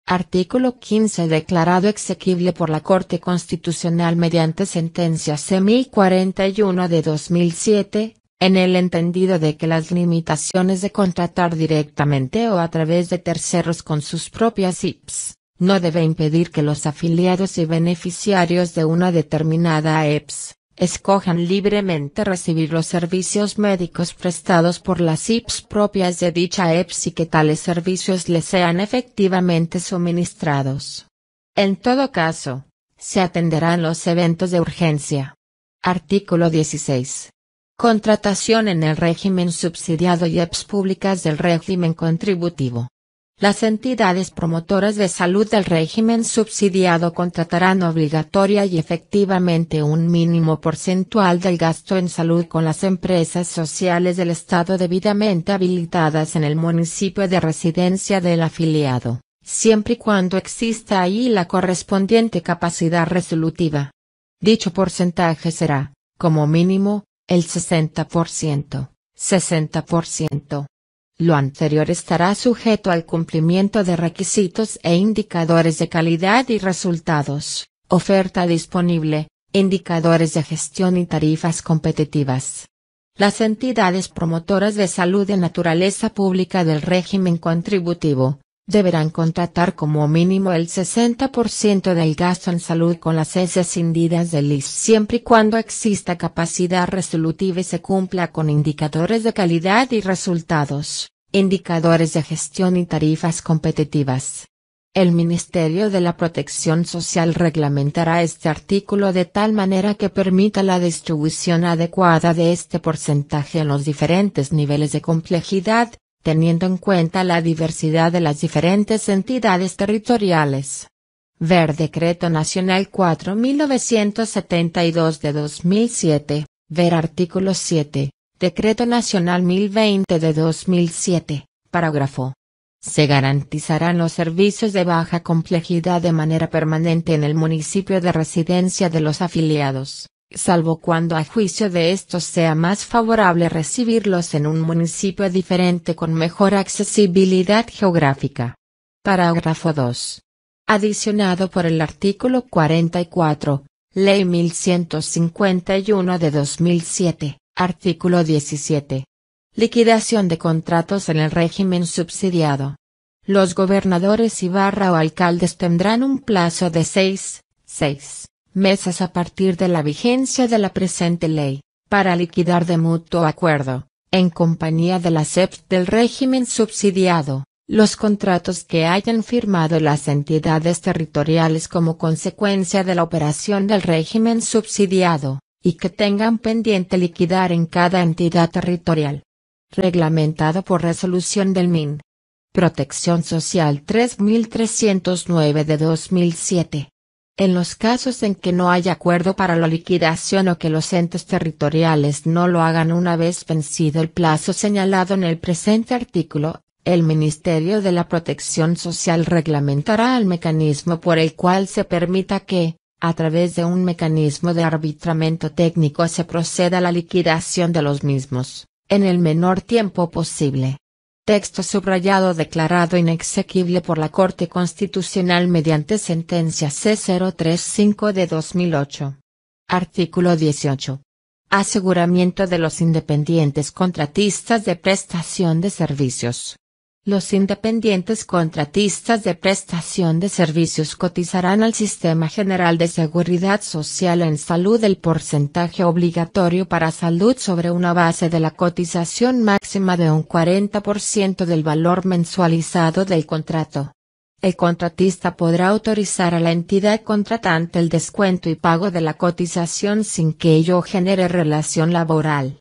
Artículo 15 declarado exequible por la Corte Constitucional mediante sentencia c 41 de 2007, en el entendido de que las limitaciones de contratar directamente o a través de terceros con sus propias IPS, no debe impedir que los afiliados y beneficiarios de una determinada EPS, escojan libremente recibir los servicios médicos prestados por las IPS propias de dicha EPS y que tales servicios les sean efectivamente suministrados. En todo caso, se atenderán los eventos de urgencia. Artículo 16. Contratación en el régimen subsidiado y EPS públicas del régimen contributivo. Las entidades promotoras de salud del régimen subsidiado contratarán obligatoria y efectivamente un mínimo porcentual del gasto en salud con las empresas sociales del Estado debidamente habilitadas en el municipio de residencia del afiliado, siempre y cuando exista ahí la correspondiente capacidad resolutiva. Dicho porcentaje será, como mínimo, el 60%, 60%, lo anterior estará sujeto al cumplimiento de requisitos e indicadores de calidad y resultados, oferta disponible, indicadores de gestión y tarifas competitivas. Las entidades promotoras de salud de naturaleza pública del régimen contributivo, deberán contratar como mínimo el 60% del gasto en salud con las heces cindidas del IS siempre y cuando exista capacidad resolutiva y se cumpla con indicadores de calidad y resultados, indicadores de gestión y tarifas competitivas. El Ministerio de la Protección Social reglamentará este artículo de tal manera que permita la distribución adecuada de este porcentaje en los diferentes niveles de complejidad, teniendo en cuenta la diversidad de las diferentes entidades territoriales. Ver Decreto Nacional 4972 de 2007, ver artículo 7, Decreto Nacional 1020 de 2007, parágrafo. Se garantizarán los servicios de baja complejidad de manera permanente en el municipio de residencia de los afiliados salvo cuando a juicio de estos sea más favorable recibirlos en un municipio diferente con mejor accesibilidad geográfica. Parágrafo 2. Adicionado por el artículo 44, Ley 1151 de 2007, artículo 17. Liquidación de contratos en el régimen subsidiado. Los gobernadores y barra o alcaldes tendrán un plazo de 6, 6 mesas a partir de la vigencia de la presente ley, para liquidar de mutuo acuerdo, en compañía de la CEP del régimen subsidiado, los contratos que hayan firmado las entidades territoriales como consecuencia de la operación del régimen subsidiado, y que tengan pendiente liquidar en cada entidad territorial. Reglamentado por resolución del MIN. Protección Social 3309 de 2007. En los casos en que no haya acuerdo para la liquidación o que los entes territoriales no lo hagan una vez vencido el plazo señalado en el presente artículo, el Ministerio de la Protección Social reglamentará el mecanismo por el cual se permita que, a través de un mecanismo de arbitramiento técnico se proceda a la liquidación de los mismos, en el menor tiempo posible. Texto subrayado declarado inexequible por la Corte Constitucional mediante sentencia C035 de 2008. Artículo 18. Aseguramiento de los independientes contratistas de prestación de servicios. Los independientes contratistas de prestación de servicios cotizarán al Sistema General de Seguridad Social en Salud el porcentaje obligatorio para salud sobre una base de la cotización máxima de un 40% del valor mensualizado del contrato. El contratista podrá autorizar a la entidad contratante el descuento y pago de la cotización sin que ello genere relación laboral.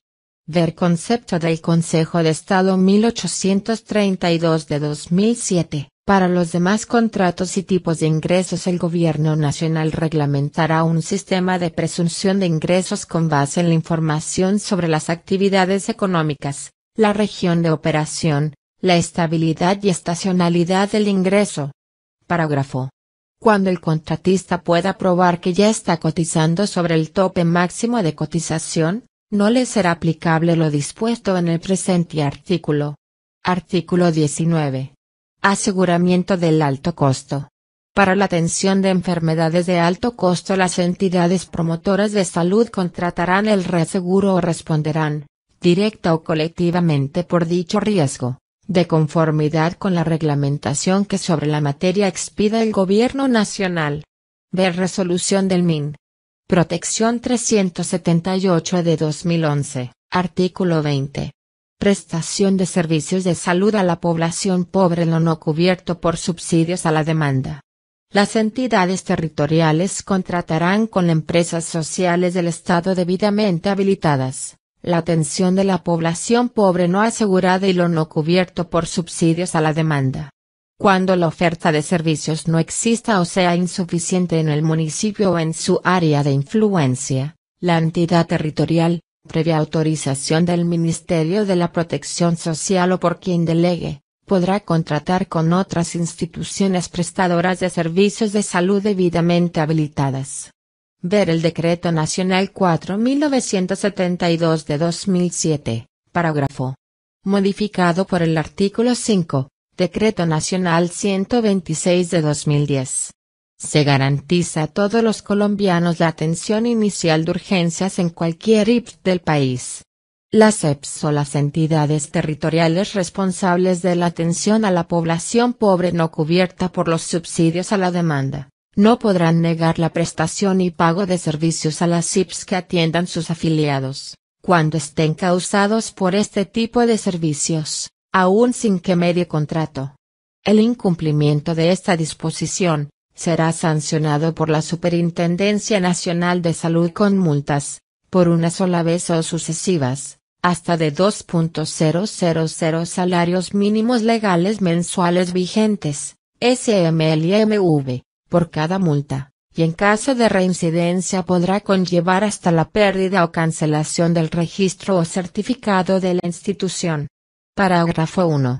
Ver concepto del Consejo de Estado 1832 de 2007. Para los demás contratos y tipos de ingresos el Gobierno Nacional reglamentará un sistema de presunción de ingresos con base en la información sobre las actividades económicas, la región de operación, la estabilidad y estacionalidad del ingreso. Parágrafo. Cuando el contratista pueda probar que ya está cotizando sobre el tope máximo de cotización, no le será aplicable lo dispuesto en el presente artículo. Artículo 19. Aseguramiento del alto costo. Para la atención de enfermedades de alto costo las entidades promotoras de salud contratarán el reaseguro o responderán, directa o colectivamente por dicho riesgo, de conformidad con la reglamentación que sobre la materia expida el Gobierno Nacional. Ver resolución del MIN. Protección 378 de 2011, artículo 20. Prestación de servicios de salud a la población pobre en lo no cubierto por subsidios a la demanda. Las entidades territoriales contratarán con empresas sociales del Estado debidamente habilitadas, la atención de la población pobre no asegurada y lo no cubierto por subsidios a la demanda. Cuando la oferta de servicios no exista o sea insuficiente en el municipio o en su área de influencia, la entidad territorial, previa autorización del Ministerio de la Protección Social o por quien delegue, podrá contratar con otras instituciones prestadoras de servicios de salud debidamente habilitadas. Ver el Decreto Nacional 4972 de 2007, parágrafo. Modificado por el artículo 5, Decreto Nacional 126 de 2010. Se garantiza a todos los colombianos la atención inicial de urgencias en cualquier IPS del país. Las EPS o las entidades territoriales responsables de la atención a la población pobre no cubierta por los subsidios a la demanda. No podrán negar la prestación y pago de servicios a las IPS que atiendan sus afiliados, cuando estén causados por este tipo de servicios aún sin que medie contrato. El incumplimiento de esta disposición, será sancionado por la Superintendencia Nacional de Salud con multas, por una sola vez o sucesivas, hasta de 2.000 salarios mínimos legales mensuales vigentes, SML y MV, por cada multa, y en caso de reincidencia podrá conllevar hasta la pérdida o cancelación del registro o certificado de la institución. Parágrafo 1.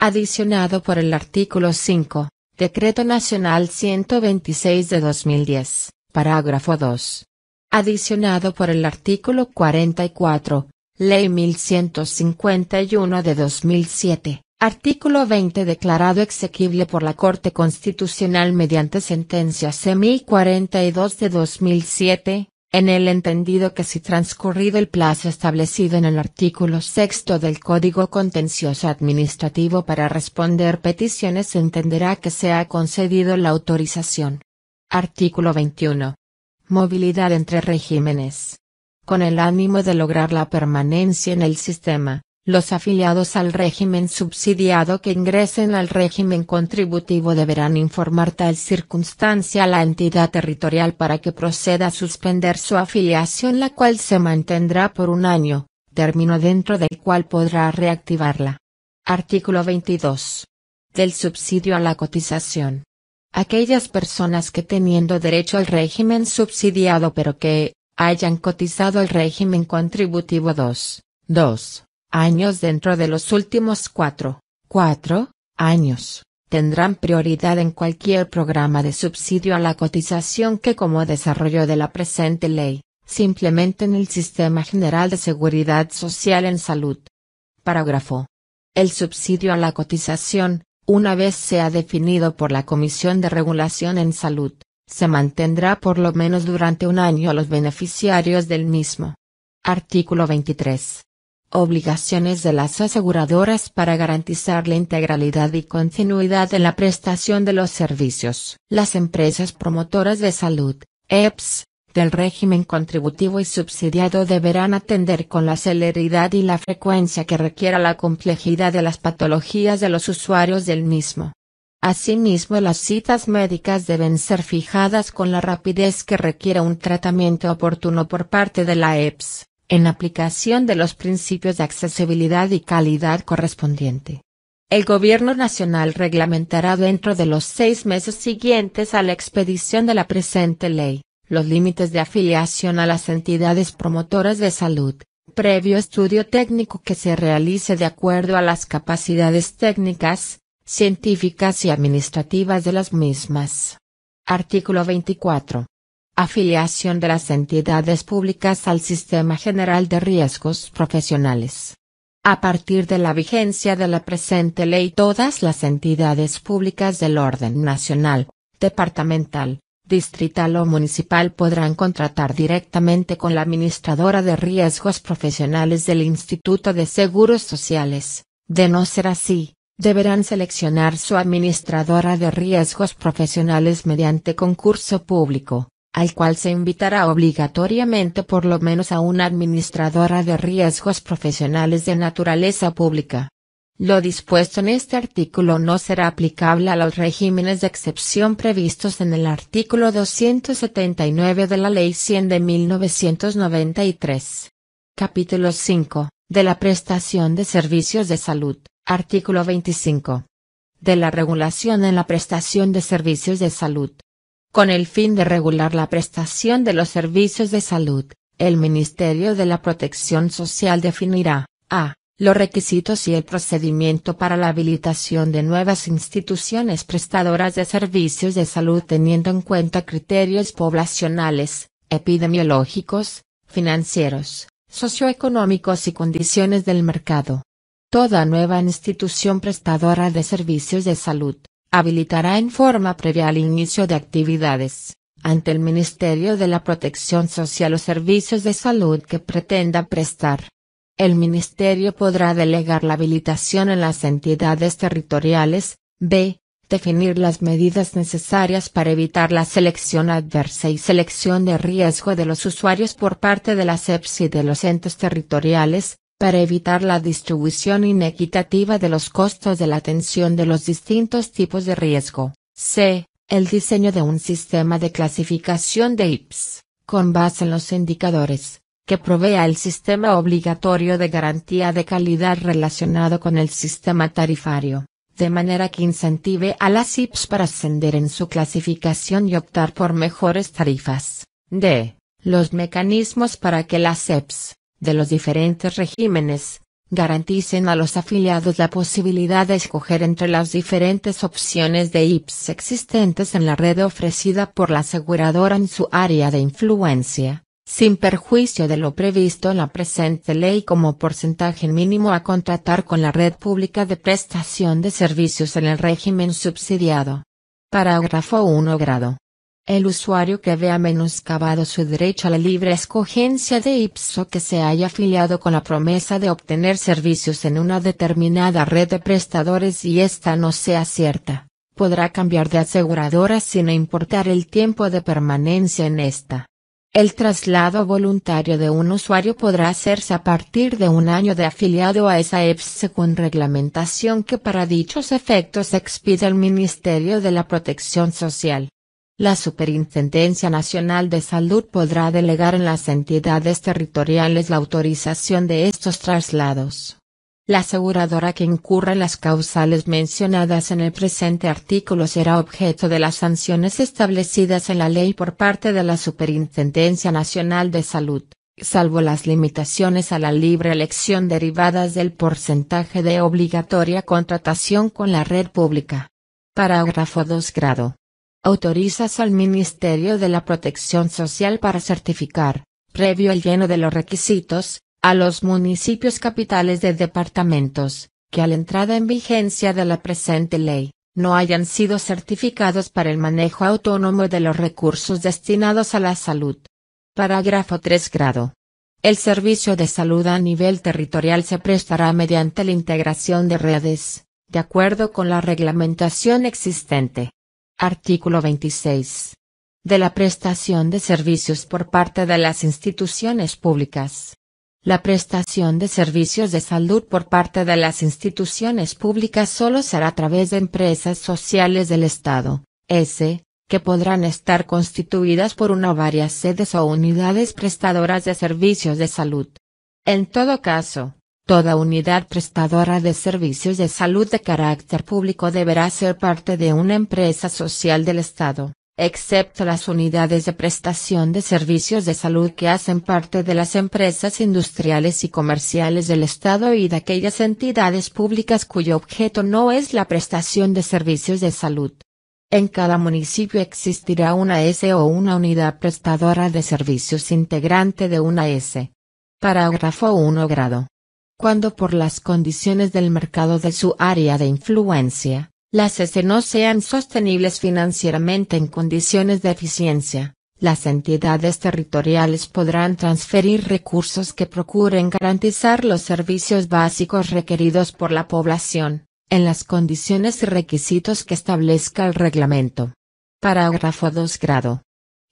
Adicionado por el artículo 5, Decreto Nacional 126 de 2010, parágrafo 2. Adicionado por el artículo 44, Ley 1151 de 2007, artículo 20 declarado exequible por la Corte Constitucional mediante sentencia C1042 de 2007, en el entendido que si transcurrido el plazo establecido en el artículo sexto del Código Contencioso Administrativo para responder peticiones se entenderá que se ha concedido la autorización. Artículo 21. Movilidad entre regímenes. Con el ánimo de lograr la permanencia en el sistema, los afiliados al régimen subsidiado que ingresen al régimen contributivo deberán informar tal circunstancia a la entidad territorial para que proceda a suspender su afiliación la cual se mantendrá por un año, término dentro del cual podrá reactivarla. Artículo 22. Del subsidio a la cotización. Aquellas personas que teniendo derecho al régimen subsidiado pero que, hayan cotizado al régimen contributivo 2, 2 años dentro de los últimos cuatro, cuatro, años, tendrán prioridad en cualquier programa de subsidio a la cotización que como desarrollo de la presente ley, simplemente en el Sistema General de Seguridad Social en Salud. Parágrafo. El subsidio a la cotización, una vez sea definido por la Comisión de Regulación en Salud, se mantendrá por lo menos durante un año a los beneficiarios del mismo. Artículo 23. Obligaciones de las aseguradoras para garantizar la integralidad y continuidad de la prestación de los servicios. Las empresas promotoras de salud, EPS, del régimen contributivo y subsidiado deberán atender con la celeridad y la frecuencia que requiera la complejidad de las patologías de los usuarios del mismo. Asimismo las citas médicas deben ser fijadas con la rapidez que requiera un tratamiento oportuno por parte de la EPS en aplicación de los principios de accesibilidad y calidad correspondiente. El Gobierno Nacional reglamentará dentro de los seis meses siguientes a la expedición de la presente ley, los límites de afiliación a las entidades promotoras de salud, previo estudio técnico que se realice de acuerdo a las capacidades técnicas, científicas y administrativas de las mismas. Artículo 24. Afiliación de las entidades públicas al Sistema General de Riesgos Profesionales. A partir de la vigencia de la presente ley todas las entidades públicas del orden nacional, departamental, distrital o municipal podrán contratar directamente con la administradora de riesgos profesionales del Instituto de Seguros Sociales. De no ser así, deberán seleccionar su administradora de riesgos profesionales mediante concurso público al cual se invitará obligatoriamente por lo menos a una administradora de riesgos profesionales de naturaleza pública. Lo dispuesto en este artículo no será aplicable a los regímenes de excepción previstos en el artículo 279 de la Ley 100 de 1993. Capítulo 5. De la prestación de servicios de salud. Artículo 25. De la regulación en la prestación de servicios de salud. Con el fin de regular la prestación de los servicios de salud, el Ministerio de la Protección Social definirá, a, los requisitos y el procedimiento para la habilitación de nuevas instituciones prestadoras de servicios de salud teniendo en cuenta criterios poblacionales, epidemiológicos, financieros, socioeconómicos y condiciones del mercado. Toda nueva institución prestadora de servicios de salud, habilitará en forma previa al inicio de actividades, ante el Ministerio de la Protección Social o servicios de salud que pretenda prestar. El Ministerio podrá delegar la habilitación en las entidades territoriales, b. Definir las medidas necesarias para evitar la selección adversa y selección de riesgo de los usuarios por parte de la EPS y de los entes territoriales, para evitar la distribución inequitativa de los costos de la atención de los distintos tipos de riesgo. C. El diseño de un sistema de clasificación de IPS, con base en los indicadores, que provea el sistema obligatorio de garantía de calidad relacionado con el sistema tarifario, de manera que incentive a las IPS para ascender en su clasificación y optar por mejores tarifas. D. Los mecanismos para que las EPS de los diferentes regímenes, garanticen a los afiliados la posibilidad de escoger entre las diferentes opciones de IPS existentes en la red ofrecida por la aseguradora en su área de influencia, sin perjuicio de lo previsto en la presente ley como porcentaje mínimo a contratar con la red pública de prestación de servicios en el régimen subsidiado. Parágrafo 1 grado. El usuario que vea menoscabado su derecho a la libre escogencia de IPSO que se haya afiliado con la promesa de obtener servicios en una determinada red de prestadores y esta no sea cierta, podrá cambiar de aseguradora sin importar el tiempo de permanencia en esta. El traslado voluntario de un usuario podrá hacerse a partir de un año de afiliado a esa EPS según reglamentación que para dichos efectos expide el Ministerio de la Protección Social. La Superintendencia Nacional de Salud podrá delegar en las entidades territoriales la autorización de estos traslados. La aseguradora que incurra en las causales mencionadas en el presente artículo será objeto de las sanciones establecidas en la ley por parte de la Superintendencia Nacional de Salud, salvo las limitaciones a la libre elección derivadas del porcentaje de obligatoria contratación con la red pública. Parágrafo 2 grado autorizas al Ministerio de la Protección Social para certificar, previo al lleno de los requisitos, a los municipios capitales de departamentos, que a la entrada en vigencia de la presente ley, no hayan sido certificados para el manejo autónomo de los recursos destinados a la salud. Parágrafo 3 grado. El servicio de salud a nivel territorial se prestará mediante la integración de redes, de acuerdo con la reglamentación existente. Artículo 26. De la prestación de servicios por parte de las instituciones públicas. La prestación de servicios de salud por parte de las instituciones públicas solo será a través de empresas sociales del Estado, S, que podrán estar constituidas por una o varias sedes o unidades prestadoras de servicios de salud. En todo caso, Toda unidad prestadora de servicios de salud de carácter público deberá ser parte de una empresa social del Estado, excepto las unidades de prestación de servicios de salud que hacen parte de las empresas industriales y comerciales del Estado y de aquellas entidades públicas cuyo objeto no es la prestación de servicios de salud. En cada municipio existirá una S o una unidad prestadora de servicios integrante de una S. Parágrafo 1 grado cuando por las condiciones del mercado de su área de influencia, las S no sean sostenibles financieramente en condiciones de eficiencia, las entidades territoriales podrán transferir recursos que procuren garantizar los servicios básicos requeridos por la población, en las condiciones y requisitos que establezca el reglamento. Parágrafo 2 grado.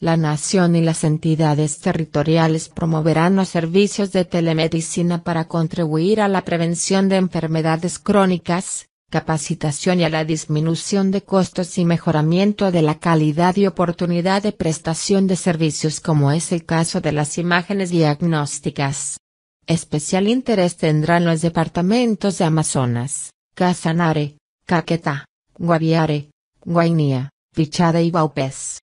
La nación y las entidades territoriales promoverán los servicios de telemedicina para contribuir a la prevención de enfermedades crónicas, capacitación y a la disminución de costos y mejoramiento de la calidad y oportunidad de prestación de servicios como es el caso de las imágenes diagnósticas. Especial interés tendrán los departamentos de Amazonas, Casanare, Caquetá, Guaviare, Guainía, Vichada y Baupés.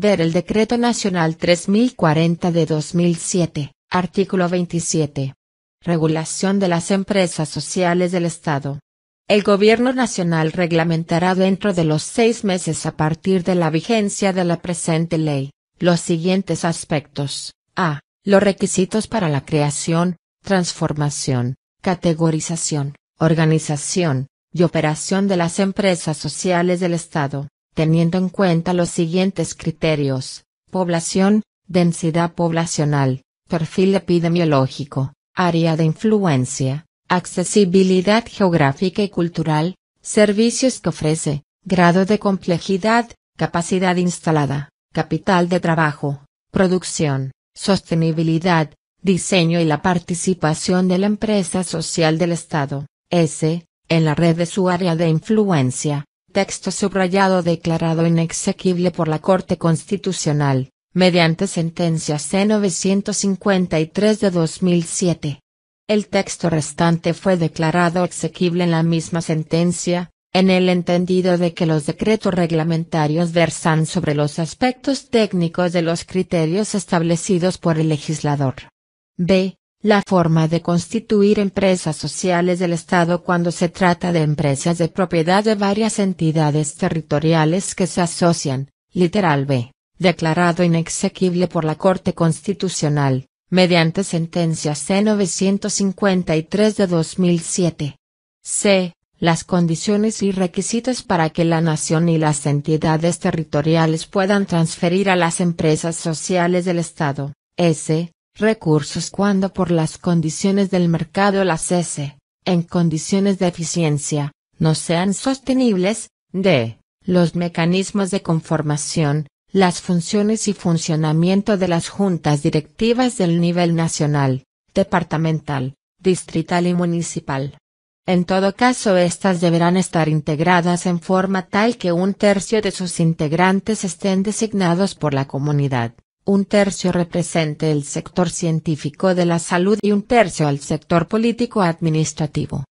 Ver el Decreto Nacional 3040 de 2007, artículo 27. Regulación de las empresas sociales del Estado. El Gobierno Nacional reglamentará dentro de los seis meses a partir de la vigencia de la presente ley, los siguientes aspectos. A. Los requisitos para la creación, transformación, categorización, organización, y operación de las empresas sociales del Estado teniendo en cuenta los siguientes criterios, población, densidad poblacional, perfil epidemiológico, área de influencia, accesibilidad geográfica y cultural, servicios que ofrece, grado de complejidad, capacidad instalada, capital de trabajo, producción, sostenibilidad, diseño y la participación de la empresa social del Estado, S, en la red de su área de influencia, texto subrayado declarado inexequible por la Corte Constitucional, mediante sentencia C-953 de 2007. El texto restante fue declarado exequible en la misma sentencia, en el entendido de que los decretos reglamentarios versan sobre los aspectos técnicos de los criterios establecidos por el legislador. B. La forma de constituir empresas sociales del Estado cuando se trata de empresas de propiedad de varias entidades territoriales que se asocian, literal B, declarado inexequible por la Corte Constitucional, mediante sentencia C-953 de 2007. C. Las condiciones y requisitos para que la nación y las entidades territoriales puedan transferir a las empresas sociales del Estado. S recursos cuando por las condiciones del mercado las cese, en condiciones de eficiencia, no sean sostenibles, de Los mecanismos de conformación, las funciones y funcionamiento de las juntas directivas del nivel nacional, departamental, distrital y municipal. En todo caso, estas deberán estar integradas en forma tal que un tercio de sus integrantes estén designados por la comunidad un tercio represente el sector científico de la salud y un tercio al sector político-administrativo.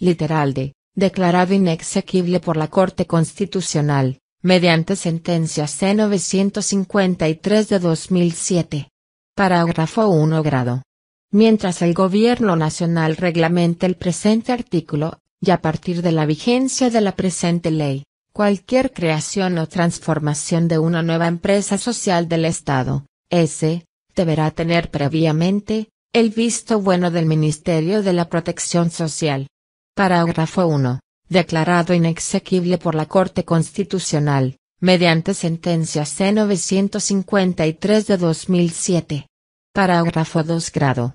Literal de, declarado inexequible por la Corte Constitucional, mediante sentencia C-953 de 2007. Parágrafo 1 grado. Mientras el Gobierno Nacional reglamente el presente artículo, y a partir de la vigencia de la presente ley, Cualquier creación o transformación de una nueva empresa social del Estado, S, deberá tener previamente, el visto bueno del Ministerio de la Protección Social. Parágrafo 1. Declarado inexequible por la Corte Constitucional, mediante sentencia C953 de 2007. Parágrafo 2 grado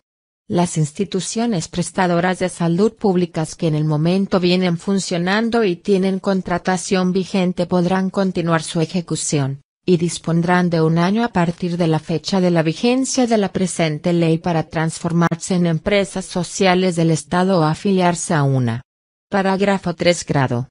las instituciones prestadoras de salud públicas que en el momento vienen funcionando y tienen contratación vigente podrán continuar su ejecución, y dispondrán de un año a partir de la fecha de la vigencia de la presente ley para transformarse en empresas sociales del Estado o afiliarse a una. Parágrafo 3 grado.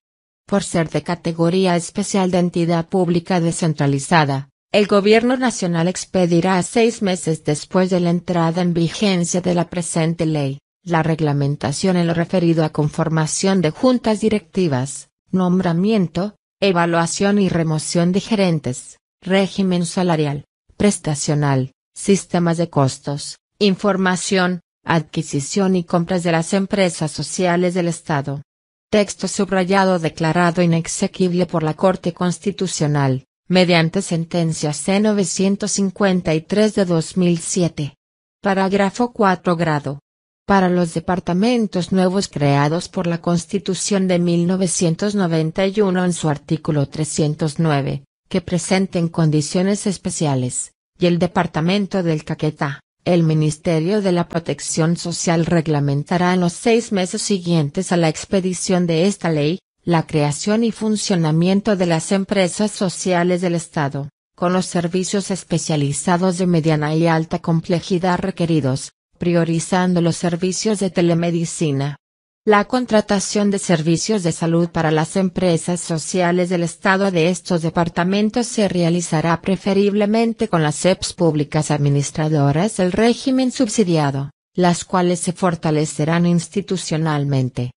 Por ser de categoría especial de entidad pública descentralizada, el Gobierno Nacional expedirá seis meses después de la entrada en vigencia de la presente ley, la reglamentación en lo referido a conformación de juntas directivas, nombramiento, evaluación y remoción de gerentes, régimen salarial, prestacional, sistemas de costos, información, adquisición y compras de las empresas sociales del Estado. Texto subrayado declarado inexequible por la Corte Constitucional mediante sentencia C-953 de 2007. Parágrafo 4 grado. Para los departamentos nuevos creados por la Constitución de 1991 en su artículo 309, que presenten condiciones especiales, y el Departamento del Caquetá, el Ministerio de la Protección Social reglamentará en los seis meses siguientes a la expedición de esta ley, la creación y funcionamiento de las empresas sociales del Estado, con los servicios especializados de mediana y alta complejidad requeridos, priorizando los servicios de telemedicina. La contratación de servicios de salud para las empresas sociales del Estado de estos departamentos se realizará preferiblemente con las EPS públicas administradoras del régimen subsidiado, las cuales se fortalecerán institucionalmente.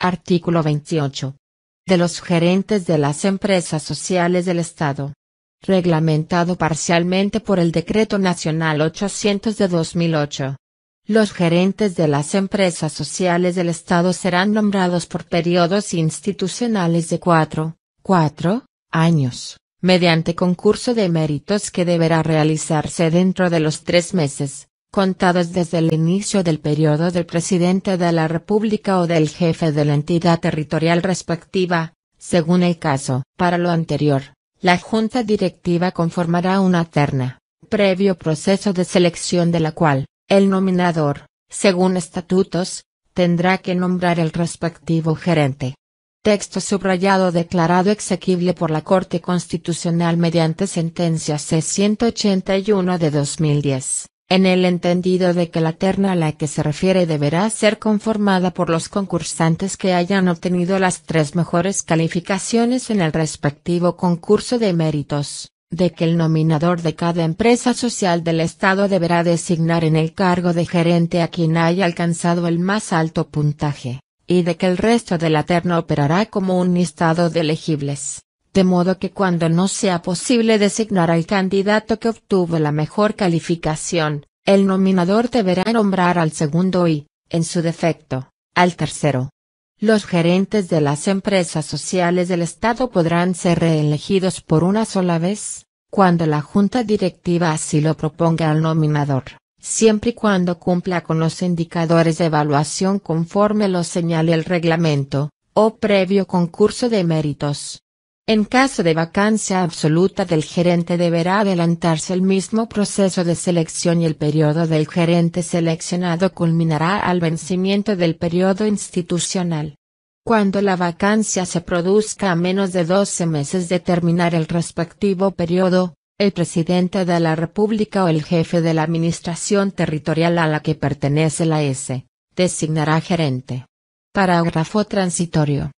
Artículo 28 de los gerentes de las empresas sociales del Estado. Reglamentado parcialmente por el Decreto Nacional 800 de 2008. Los gerentes de las empresas sociales del Estado serán nombrados por periodos institucionales de cuatro, cuatro, años, mediante concurso de méritos que deberá realizarse dentro de los tres meses Contados desde el inicio del periodo del presidente de la República o del jefe de la entidad territorial respectiva, según el caso. Para lo anterior, la Junta Directiva conformará una terna, previo proceso de selección de la cual, el nominador, según estatutos, tendrá que nombrar el respectivo gerente. Texto subrayado declarado exequible por la Corte Constitucional mediante sentencia C-181 de 2010 en el entendido de que la terna a la que se refiere deberá ser conformada por los concursantes que hayan obtenido las tres mejores calificaciones en el respectivo concurso de méritos, de que el nominador de cada empresa social del Estado deberá designar en el cargo de gerente a quien haya alcanzado el más alto puntaje, y de que el resto de la terna operará como un listado de elegibles de modo que cuando no sea posible designar al candidato que obtuvo la mejor calificación, el nominador deberá nombrar al segundo y, en su defecto, al tercero. Los gerentes de las empresas sociales del Estado podrán ser reelegidos por una sola vez, cuando la Junta Directiva así lo proponga al nominador, siempre y cuando cumpla con los indicadores de evaluación conforme lo señale el reglamento, o previo concurso de méritos. En caso de vacancia absoluta del gerente deberá adelantarse el mismo proceso de selección y el periodo del gerente seleccionado culminará al vencimiento del periodo institucional. Cuando la vacancia se produzca a menos de 12 meses de terminar el respectivo periodo, el presidente de la República o el jefe de la Administración Territorial a la que pertenece la S, designará gerente. Parágrafo transitorio.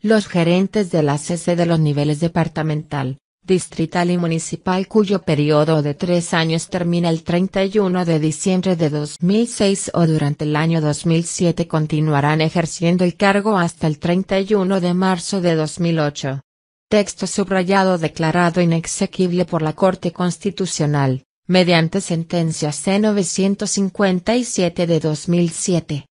Los gerentes de la CC de los niveles departamental, distrital y municipal cuyo periodo de tres años termina el 31 de diciembre de 2006 o durante el año 2007 continuarán ejerciendo el cargo hasta el 31 de marzo de 2008. Texto subrayado declarado inexequible por la Corte Constitucional, mediante sentencia C-957 de 2007.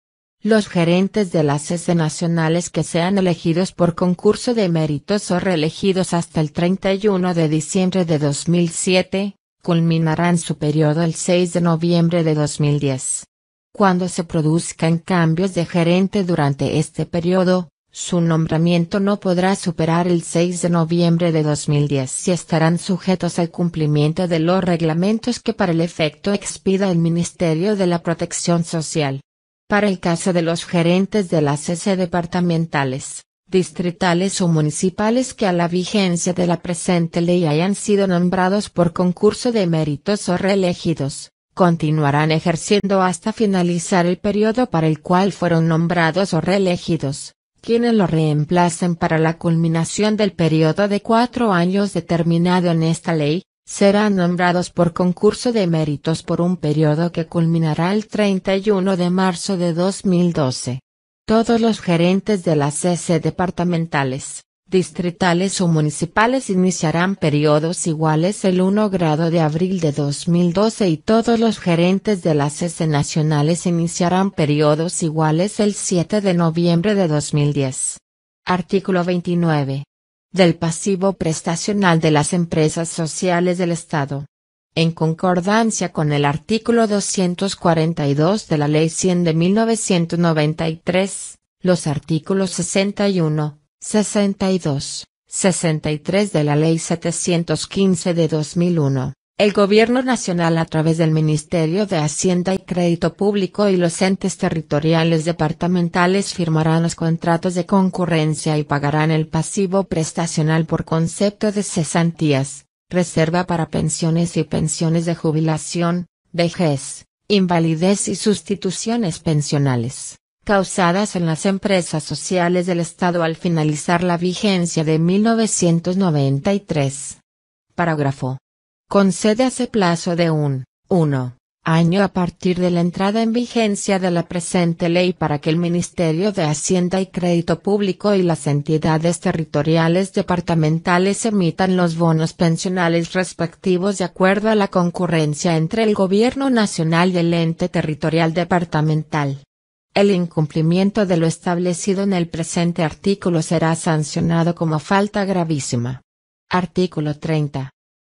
Los gerentes de las e S nacionales que sean elegidos por concurso de méritos o reelegidos hasta el 31 de diciembre de 2007, culminarán su periodo el 6 de noviembre de 2010. Cuando se produzcan cambios de gerente durante este periodo, su nombramiento no podrá superar el 6 de noviembre de 2010 y estarán sujetos al cumplimiento de los reglamentos que para el efecto expida el Ministerio de la Protección Social. Para el caso de los gerentes de las S departamentales, distritales o municipales que a la vigencia de la presente ley hayan sido nombrados por concurso de méritos o reelegidos, continuarán ejerciendo hasta finalizar el periodo para el cual fueron nombrados o reelegidos, quienes lo reemplacen para la culminación del periodo de cuatro años determinado en esta ley, serán nombrados por concurso de méritos por un periodo que culminará el 31 de marzo de 2012. Todos los gerentes de las S departamentales, distritales o municipales iniciarán periodos iguales el 1 grado de abril de 2012 y todos los gerentes de las S nacionales iniciarán periodos iguales el 7 de noviembre de 2010. Artículo 29 del pasivo prestacional de las empresas sociales del Estado. En concordancia con el artículo 242 de la Ley 100 de 1993, los artículos 61, 62, 63 de la Ley 715 de 2001, el Gobierno Nacional a través del Ministerio de Hacienda y Crédito Público y los entes territoriales departamentales firmarán los contratos de concurrencia y pagarán el pasivo prestacional por concepto de cesantías, reserva para pensiones y pensiones de jubilación, vejez, invalidez y sustituciones pensionales, causadas en las empresas sociales del Estado al finalizar la vigencia de 1993. Parágrafo Concede ese plazo de un 1 año a partir de la entrada en vigencia de la presente ley para que el Ministerio de Hacienda y Crédito Público y las entidades territoriales departamentales emitan los bonos pensionales respectivos de acuerdo a la concurrencia entre el Gobierno Nacional y el ente territorial departamental. El incumplimiento de lo establecido en el presente artículo será sancionado como falta gravísima. Artículo 30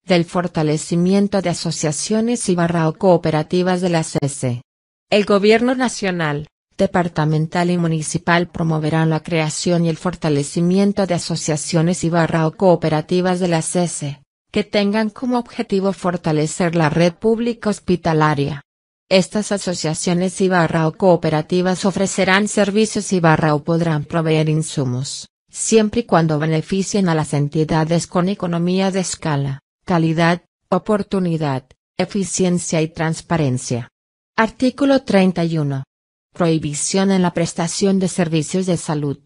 del fortalecimiento de asociaciones y barra o cooperativas de la CESE. El Gobierno Nacional, Departamental y Municipal promoverán la creación y el fortalecimiento de asociaciones y barra o cooperativas de la CESE, que tengan como objetivo fortalecer la red pública hospitalaria. Estas asociaciones y barra o cooperativas ofrecerán servicios y barra o podrán proveer insumos, siempre y cuando beneficien a las entidades con economía de escala calidad, oportunidad, eficiencia y transparencia. Artículo 31. Prohibición en la prestación de servicios de salud.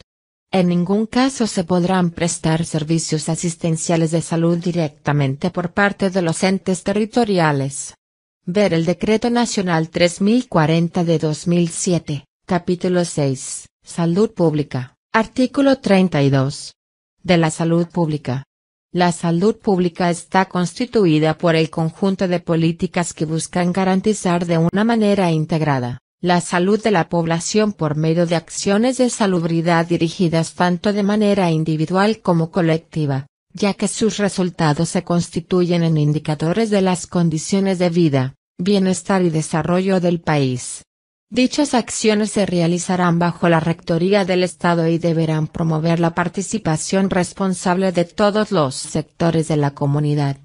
En ningún caso se podrán prestar servicios asistenciales de salud directamente por parte de los entes territoriales. Ver el Decreto Nacional 3040 de 2007, capítulo 6, Salud Pública, artículo 32. De la salud pública, la salud pública está constituida por el conjunto de políticas que buscan garantizar de una manera integrada, la salud de la población por medio de acciones de salubridad dirigidas tanto de manera individual como colectiva, ya que sus resultados se constituyen en indicadores de las condiciones de vida, bienestar y desarrollo del país. Dichas acciones se realizarán bajo la Rectoría del Estado y deberán promover la participación responsable de todos los sectores de la comunidad.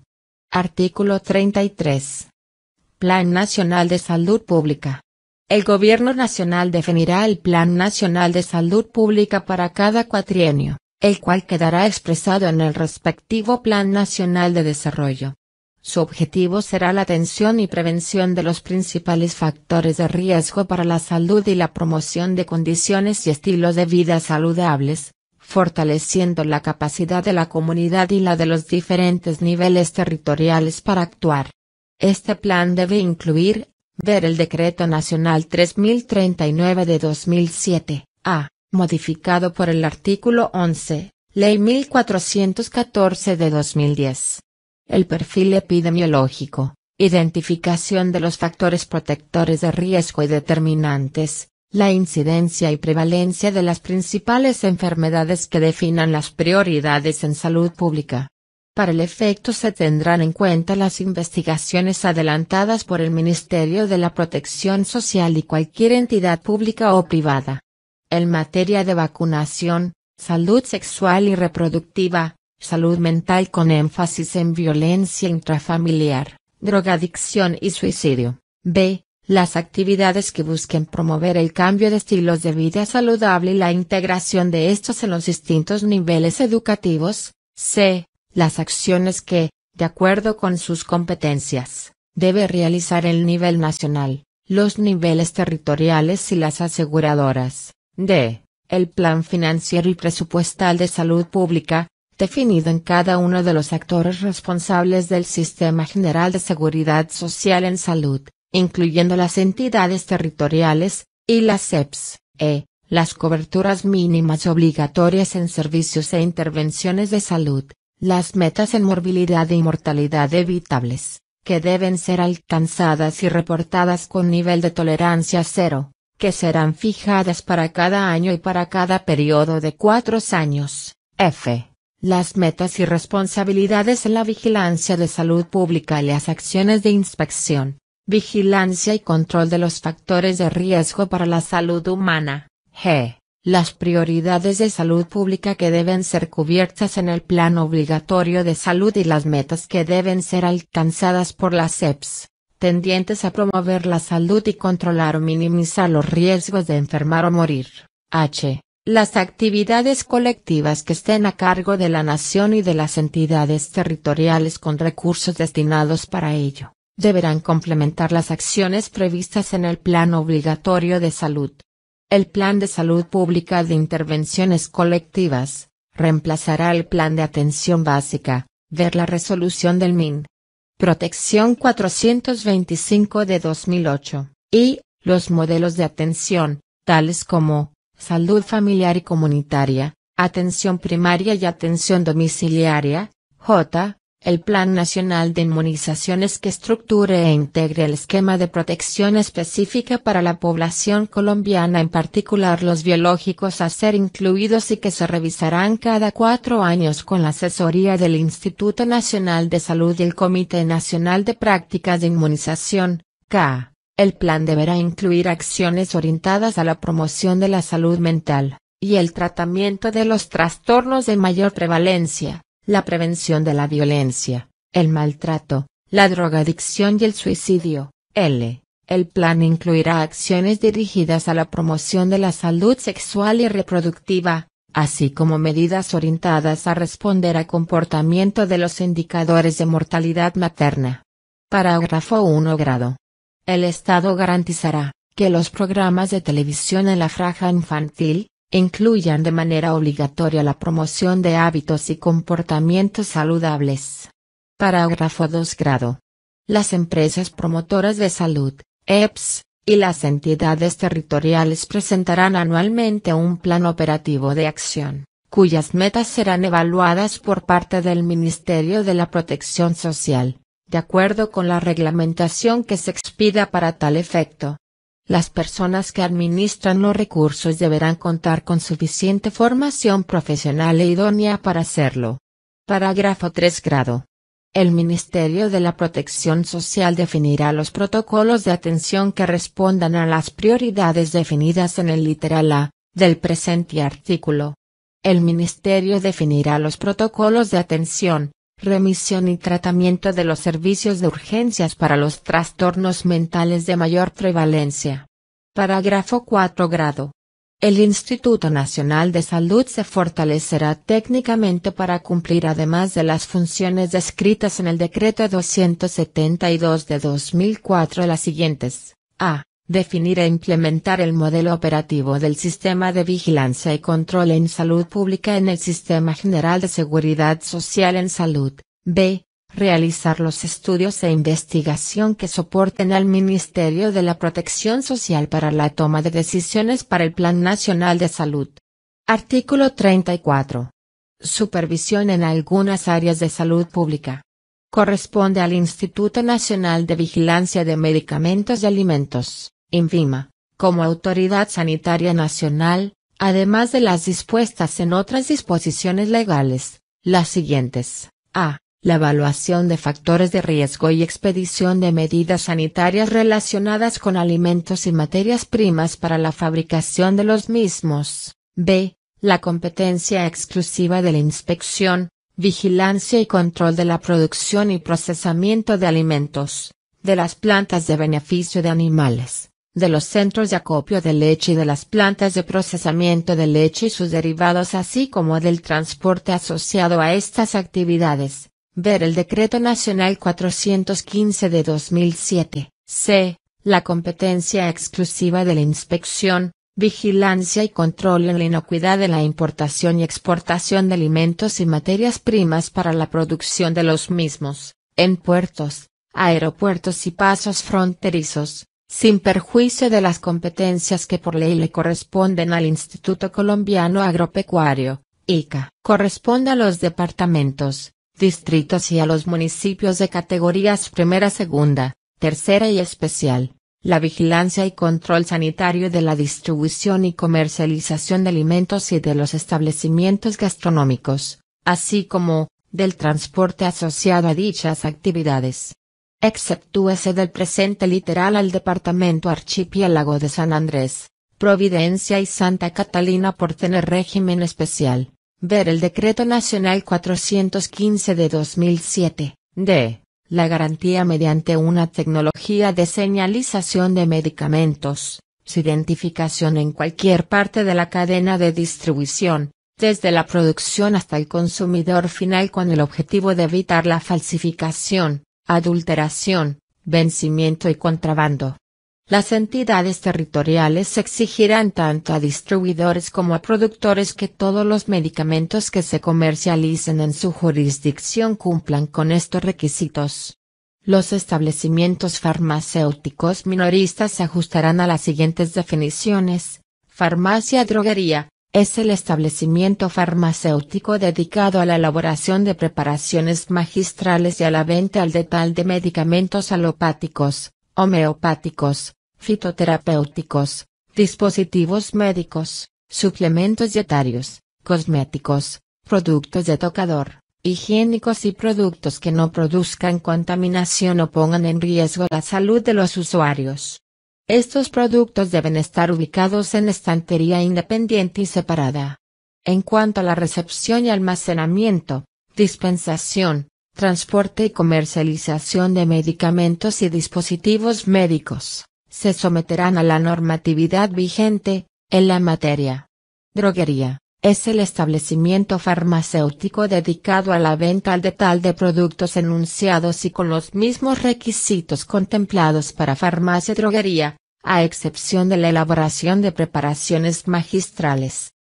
Artículo 33. Plan Nacional de Salud Pública. El Gobierno Nacional definirá el Plan Nacional de Salud Pública para cada cuatrienio, el cual quedará expresado en el respectivo Plan Nacional de Desarrollo. Su objetivo será la atención y prevención de los principales factores de riesgo para la salud y la promoción de condiciones y estilos de vida saludables, fortaleciendo la capacidad de la comunidad y la de los diferentes niveles territoriales para actuar. Este plan debe incluir, ver el Decreto Nacional 3039 de 2007, a, modificado por el artículo 11, Ley 1414 de 2010 el perfil epidemiológico, identificación de los factores protectores de riesgo y determinantes, la incidencia y prevalencia de las principales enfermedades que definan las prioridades en salud pública. Para el efecto se tendrán en cuenta las investigaciones adelantadas por el Ministerio de la Protección Social y cualquier entidad pública o privada. En materia de vacunación, salud sexual y reproductiva, salud mental con énfasis en violencia intrafamiliar, drogadicción y suicidio. B. Las actividades que busquen promover el cambio de estilos de vida saludable y la integración de estos en los distintos niveles educativos. C. Las acciones que, de acuerdo con sus competencias, debe realizar el nivel nacional, los niveles territoriales y las aseguradoras. D. El plan financiero y presupuestal de salud pública, definido en cada uno de los actores responsables del Sistema General de Seguridad Social en Salud, incluyendo las entidades territoriales, y las EPS, e, las coberturas mínimas obligatorias en servicios e intervenciones de salud, las metas en morbilidad y e mortalidad evitables, que deben ser alcanzadas y reportadas con nivel de tolerancia cero, que serán fijadas para cada año y para cada periodo de cuatro años, f las metas y responsabilidades en la vigilancia de salud pública y las acciones de inspección, vigilancia y control de los factores de riesgo para la salud humana, g. Las prioridades de salud pública que deben ser cubiertas en el Plan Obligatorio de Salud y las metas que deben ser alcanzadas por las EPS, tendientes a promover la salud y controlar o minimizar los riesgos de enfermar o morir. H. Las actividades colectivas que estén a cargo de la nación y de las entidades territoriales con recursos destinados para ello, deberán complementar las acciones previstas en el Plan Obligatorio de Salud. El Plan de Salud Pública de Intervenciones Colectivas, reemplazará el Plan de Atención Básica, ver la resolución del MIN. Protección 425 de 2008, y, los modelos de atención, tales como, salud familiar y comunitaria, atención primaria y atención domiciliaria, J. El Plan Nacional de Inmunizaciones que estructure e integre el esquema de protección específica para la población colombiana, en particular los biológicos a ser incluidos y que se revisarán cada cuatro años con la asesoría del Instituto Nacional de Salud y el Comité Nacional de Prácticas de Inmunización, K. El plan deberá incluir acciones orientadas a la promoción de la salud mental, y el tratamiento de los trastornos de mayor prevalencia, la prevención de la violencia, el maltrato, la drogadicción y el suicidio. L. El plan incluirá acciones dirigidas a la promoción de la salud sexual y reproductiva, así como medidas orientadas a responder a comportamiento de los indicadores de mortalidad materna. Parágrafo 1 grado. El Estado garantizará que los programas de televisión en la franja infantil incluyan de manera obligatoria la promoción de hábitos y comportamientos saludables. Parágrafo 2 grado. Las empresas promotoras de salud, EPS, y las entidades territoriales presentarán anualmente un plan operativo de acción, cuyas metas serán evaluadas por parte del Ministerio de la Protección Social de acuerdo con la reglamentación que se expida para tal efecto. Las personas que administran los recursos deberán contar con suficiente formación profesional e idónea para hacerlo. Parágrafo 3 grado. El Ministerio de la Protección Social definirá los protocolos de atención que respondan a las prioridades definidas en el literal A, del presente artículo. El Ministerio definirá los protocolos de atención, remisión y tratamiento de los servicios de urgencias para los trastornos mentales de mayor prevalencia. Parágrafo 4 grado. El Instituto Nacional de Salud se fortalecerá técnicamente para cumplir además de las funciones descritas en el Decreto 272 de 2004 las siguientes. A. Definir e implementar el modelo operativo del sistema de vigilancia y control en salud pública en el Sistema General de Seguridad Social en Salud. B. Realizar los estudios e investigación que soporten al Ministerio de la Protección Social para la toma de decisiones para el Plan Nacional de Salud. Artículo 34. Supervisión en algunas áreas de salud pública. Corresponde al Instituto Nacional de Vigilancia de Medicamentos y Alimentos. INFIMA, como autoridad sanitaria nacional, además de las dispuestas en otras disposiciones legales, las siguientes. A. La evaluación de factores de riesgo y expedición de medidas sanitarias relacionadas con alimentos y materias primas para la fabricación de los mismos. B. La competencia exclusiva de la inspección, vigilancia y control de la producción y procesamiento de alimentos, de las plantas de beneficio de animales de los centros de acopio de leche y de las plantas de procesamiento de leche y sus derivados así como del transporte asociado a estas actividades. Ver el Decreto Nacional 415 de 2007. C. La competencia exclusiva de la inspección, vigilancia y control en la inocuidad de la importación y exportación de alimentos y materias primas para la producción de los mismos, en puertos, aeropuertos y pasos fronterizos sin perjuicio de las competencias que por ley le corresponden al Instituto Colombiano Agropecuario, ICA. Corresponde a los departamentos, distritos y a los municipios de categorías primera, segunda, tercera y especial, la vigilancia y control sanitario de la distribución y comercialización de alimentos y de los establecimientos gastronómicos, así como, del transporte asociado a dichas actividades exceptúese del presente literal al departamento archipiélago de San Andrés, Providencia y Santa Catalina por tener régimen especial. Ver el Decreto Nacional 415 de 2007, de la garantía mediante una tecnología de señalización de medicamentos, su identificación en cualquier parte de la cadena de distribución, desde la producción hasta el consumidor final con el objetivo de evitar la falsificación, adulteración, vencimiento y contrabando. Las entidades territoriales exigirán tanto a distribuidores como a productores que todos los medicamentos que se comercialicen en su jurisdicción cumplan con estos requisitos. Los establecimientos farmacéuticos minoristas se ajustarán a las siguientes definiciones. Farmacia droguería, es el establecimiento farmacéutico dedicado a la elaboración de preparaciones magistrales y a la venta al detal de medicamentos alopáticos, homeopáticos, fitoterapéuticos, dispositivos médicos, suplementos dietarios, cosméticos, productos de tocador, higiénicos y productos que no produzcan contaminación o pongan en riesgo la salud de los usuarios. Estos productos deben estar ubicados en estantería independiente y separada. En cuanto a la recepción y almacenamiento, dispensación, transporte y comercialización de medicamentos y dispositivos médicos, se someterán a la normatividad vigente, en la materia. Droguería. Es el establecimiento farmacéutico dedicado a la venta al detal de productos enunciados y con los mismos requisitos contemplados para farmacia y droguería, a excepción de la elaboración de preparaciones magistrales.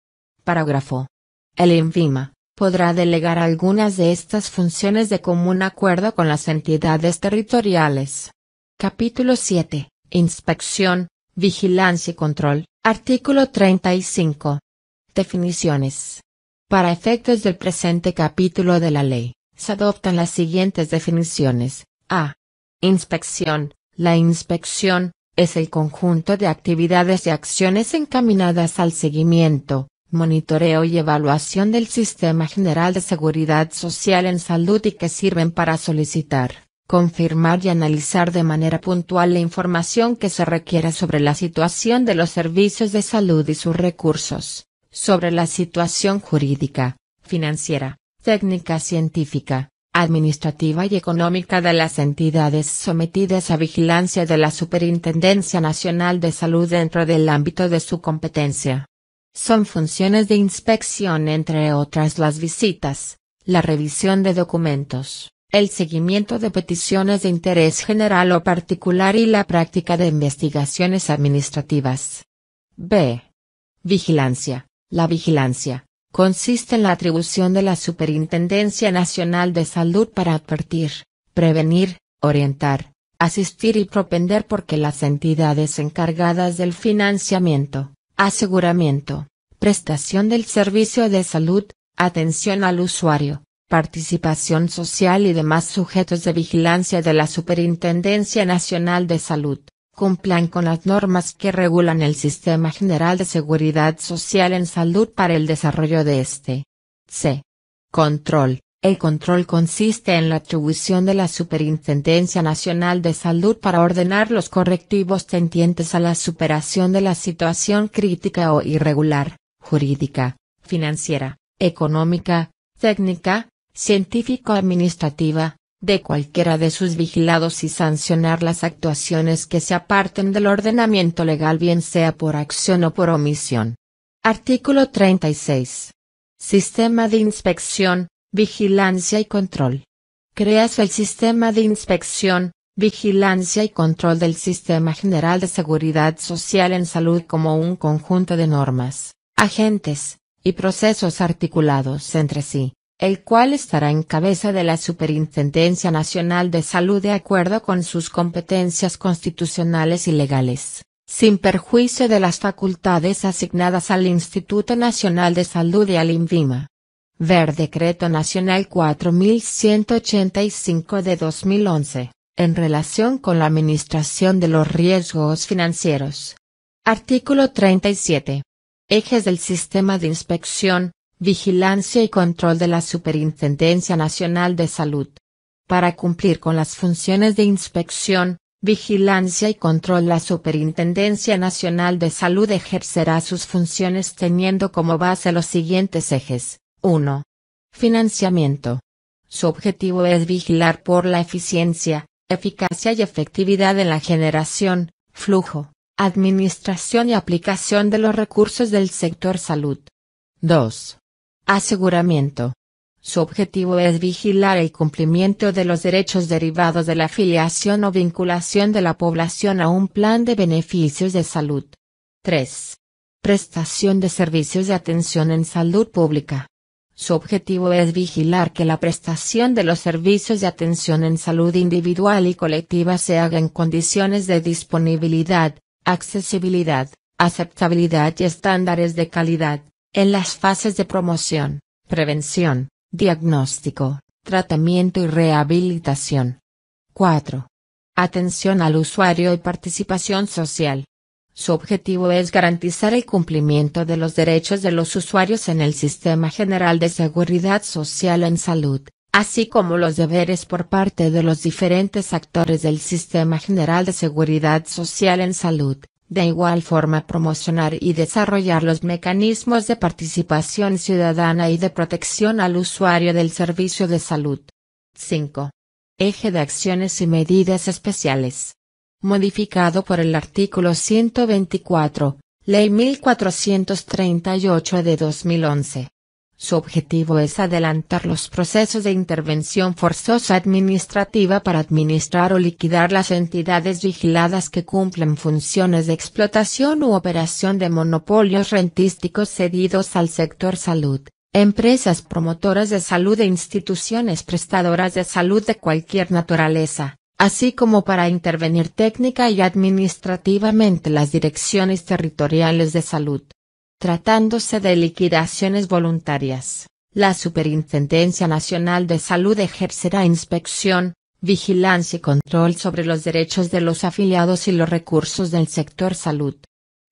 Parágrafo. El INVIMA podrá delegar algunas de estas funciones de común acuerdo con las entidades territoriales. Capítulo 7. Inspección, vigilancia y control. Artículo 35. Definiciones. Para efectos del presente capítulo de la ley, se adoptan las siguientes definiciones. A. Inspección. La inspección, es el conjunto de actividades y acciones encaminadas al seguimiento, monitoreo y evaluación del Sistema General de Seguridad Social en Salud y que sirven para solicitar, confirmar y analizar de manera puntual la información que se requiera sobre la situación de los servicios de salud y sus recursos, sobre la situación jurídica, financiera, técnica científica, administrativa y económica de las entidades sometidas a vigilancia de la Superintendencia Nacional de Salud dentro del ámbito de su competencia. Son funciones de inspección entre otras las visitas, la revisión de documentos, el seguimiento de peticiones de interés general o particular y la práctica de investigaciones administrativas. B. Vigilancia. La vigilancia, consiste en la atribución de la Superintendencia Nacional de Salud para advertir, prevenir, orientar, asistir y propender porque las entidades encargadas del financiamiento, aseguramiento, prestación del servicio de salud, atención al usuario, participación social y demás sujetos de vigilancia de la Superintendencia Nacional de Salud cumplan con las normas que regulan el Sistema General de Seguridad Social en Salud para el desarrollo de este. C. Control. El control consiste en la atribución de la Superintendencia Nacional de Salud para ordenar los correctivos tendientes a la superación de la situación crítica o irregular, jurídica, financiera, económica, técnica, científico-administrativa, de cualquiera de sus vigilados y sancionar las actuaciones que se aparten del ordenamiento legal bien sea por acción o por omisión. Artículo 36. Sistema de inspección, vigilancia y control. Creas el sistema de inspección, vigilancia y control del Sistema General de Seguridad Social en Salud como un conjunto de normas, agentes, y procesos articulados entre sí, el cual estará en cabeza de la Superintendencia Nacional de Salud de acuerdo con sus competencias constitucionales y legales, sin perjuicio de las facultades asignadas al Instituto Nacional de Salud y al INVIMA. Ver Decreto Nacional 4185 de 2011, en relación con la administración de los riesgos financieros. Artículo 37. Ejes del sistema de inspección, Vigilancia y control de la Superintendencia Nacional de Salud. Para cumplir con las funciones de inspección, vigilancia y control la Superintendencia Nacional de Salud ejercerá sus funciones teniendo como base los siguientes ejes. 1. Financiamiento. Su objetivo es vigilar por la eficiencia, eficacia y efectividad en la generación, flujo, administración y aplicación de los recursos del sector salud. 2. Aseguramiento. Su objetivo es vigilar el cumplimiento de los derechos derivados de la afiliación o vinculación de la población a un plan de beneficios de salud. 3. Prestación de servicios de atención en salud pública. Su objetivo es vigilar que la prestación de los servicios de atención en salud individual y colectiva se haga en condiciones de disponibilidad, accesibilidad, aceptabilidad y estándares de calidad en las fases de promoción, prevención, diagnóstico, tratamiento y rehabilitación. 4. Atención al usuario y participación social. Su objetivo es garantizar el cumplimiento de los derechos de los usuarios en el Sistema General de Seguridad Social en Salud, así como los deberes por parte de los diferentes actores del Sistema General de Seguridad Social en Salud, de igual forma promocionar y desarrollar los mecanismos de participación ciudadana y de protección al usuario del servicio de salud. 5. Eje de acciones y medidas especiales. Modificado por el artículo 124, Ley 1438 de 2011. Su objetivo es adelantar los procesos de intervención forzosa administrativa para administrar o liquidar las entidades vigiladas que cumplen funciones de explotación u operación de monopolios rentísticos cedidos al sector salud, empresas promotoras de salud e instituciones prestadoras de salud de cualquier naturaleza así como para intervenir técnica y administrativamente las direcciones territoriales de salud. Tratándose de liquidaciones voluntarias, la Superintendencia Nacional de Salud ejercerá inspección, vigilancia y control sobre los derechos de los afiliados y los recursos del sector salud.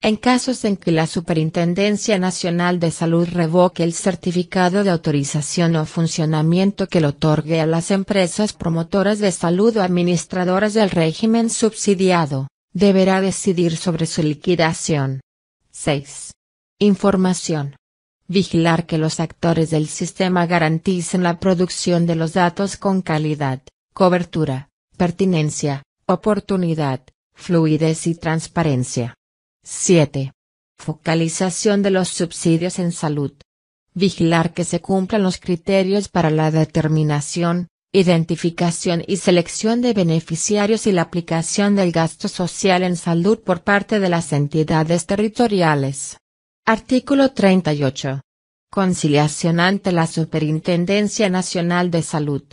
En casos en que la Superintendencia Nacional de Salud revoque el certificado de autorización o funcionamiento que le otorgue a las empresas promotoras de salud o administradoras del régimen subsidiado, deberá decidir sobre su liquidación. 6. Información. Vigilar que los actores del sistema garanticen la producción de los datos con calidad, cobertura, pertinencia, oportunidad, fluidez y transparencia. 7. Focalización de los subsidios en salud. Vigilar que se cumplan los criterios para la determinación, identificación y selección de beneficiarios y la aplicación del gasto social en salud por parte de las entidades territoriales. Artículo 38. Conciliación ante la Superintendencia Nacional de Salud.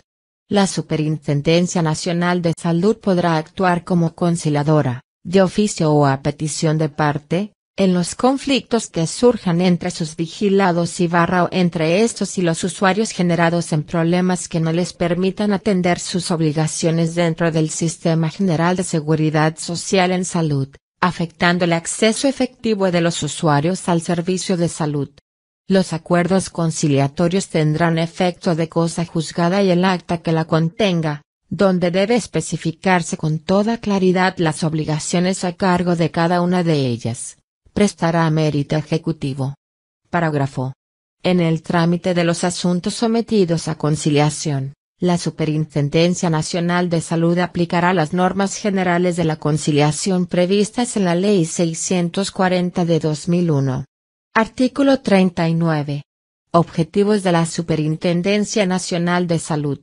La Superintendencia Nacional de Salud podrá actuar como conciliadora, de oficio o a petición de parte, en los conflictos que surjan entre sus vigilados y barra o entre estos y los usuarios generados en problemas que no les permitan atender sus obligaciones dentro del sistema general de seguridad social en salud afectando el acceso efectivo de los usuarios al servicio de salud. Los acuerdos conciliatorios tendrán efecto de cosa juzgada y el acta que la contenga, donde debe especificarse con toda claridad las obligaciones a cargo de cada una de ellas, prestará mérito ejecutivo. Parágrafo. En el trámite de los asuntos sometidos a conciliación, la Superintendencia Nacional de Salud aplicará las normas generales de la conciliación previstas en la Ley 640 de 2001. Artículo 39. Objetivos de la Superintendencia Nacional de Salud.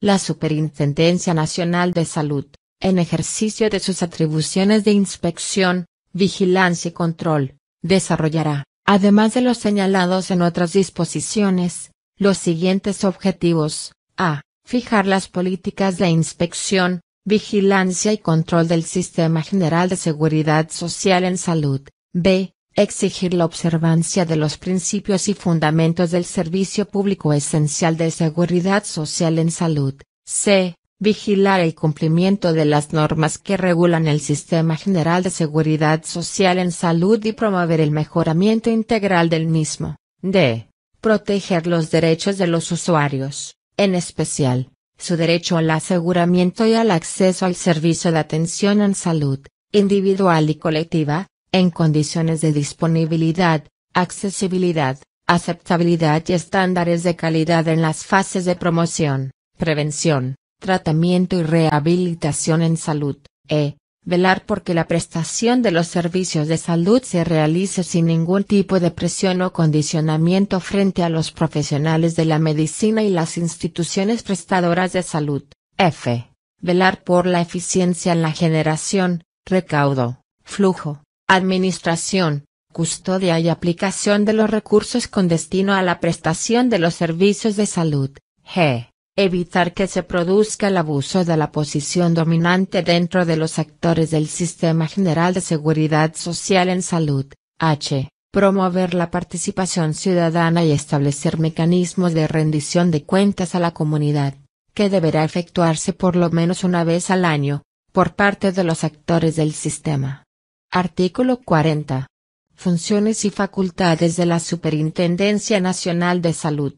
La Superintendencia Nacional de Salud, en ejercicio de sus atribuciones de inspección, vigilancia y control, desarrollará, además de los señalados en otras disposiciones, los siguientes objetivos. A Fijar las políticas de inspección, vigilancia y control del Sistema General de Seguridad Social en Salud. B. Exigir la observancia de los principios y fundamentos del Servicio Público Esencial de Seguridad Social en Salud. C. Vigilar el cumplimiento de las normas que regulan el Sistema General de Seguridad Social en Salud y promover el mejoramiento integral del mismo. D. Proteger los derechos de los usuarios en especial, su derecho al aseguramiento y al acceso al servicio de atención en salud, individual y colectiva, en condiciones de disponibilidad, accesibilidad, aceptabilidad y estándares de calidad en las fases de promoción, prevención, tratamiento y rehabilitación en salud, e, velar porque la prestación de los servicios de salud se realice sin ningún tipo de presión o condicionamiento frente a los profesionales de la medicina y las instituciones prestadoras de salud. F. Velar por la eficiencia en la generación, recaudo, flujo, administración, custodia y aplicación de los recursos con destino a la prestación de los servicios de salud. G Evitar que se produzca el abuso de la posición dominante dentro de los actores del Sistema General de Seguridad Social en Salud, H. Promover la participación ciudadana y establecer mecanismos de rendición de cuentas a la comunidad, que deberá efectuarse por lo menos una vez al año, por parte de los actores del sistema. Artículo 40. Funciones y facultades de la Superintendencia Nacional de Salud.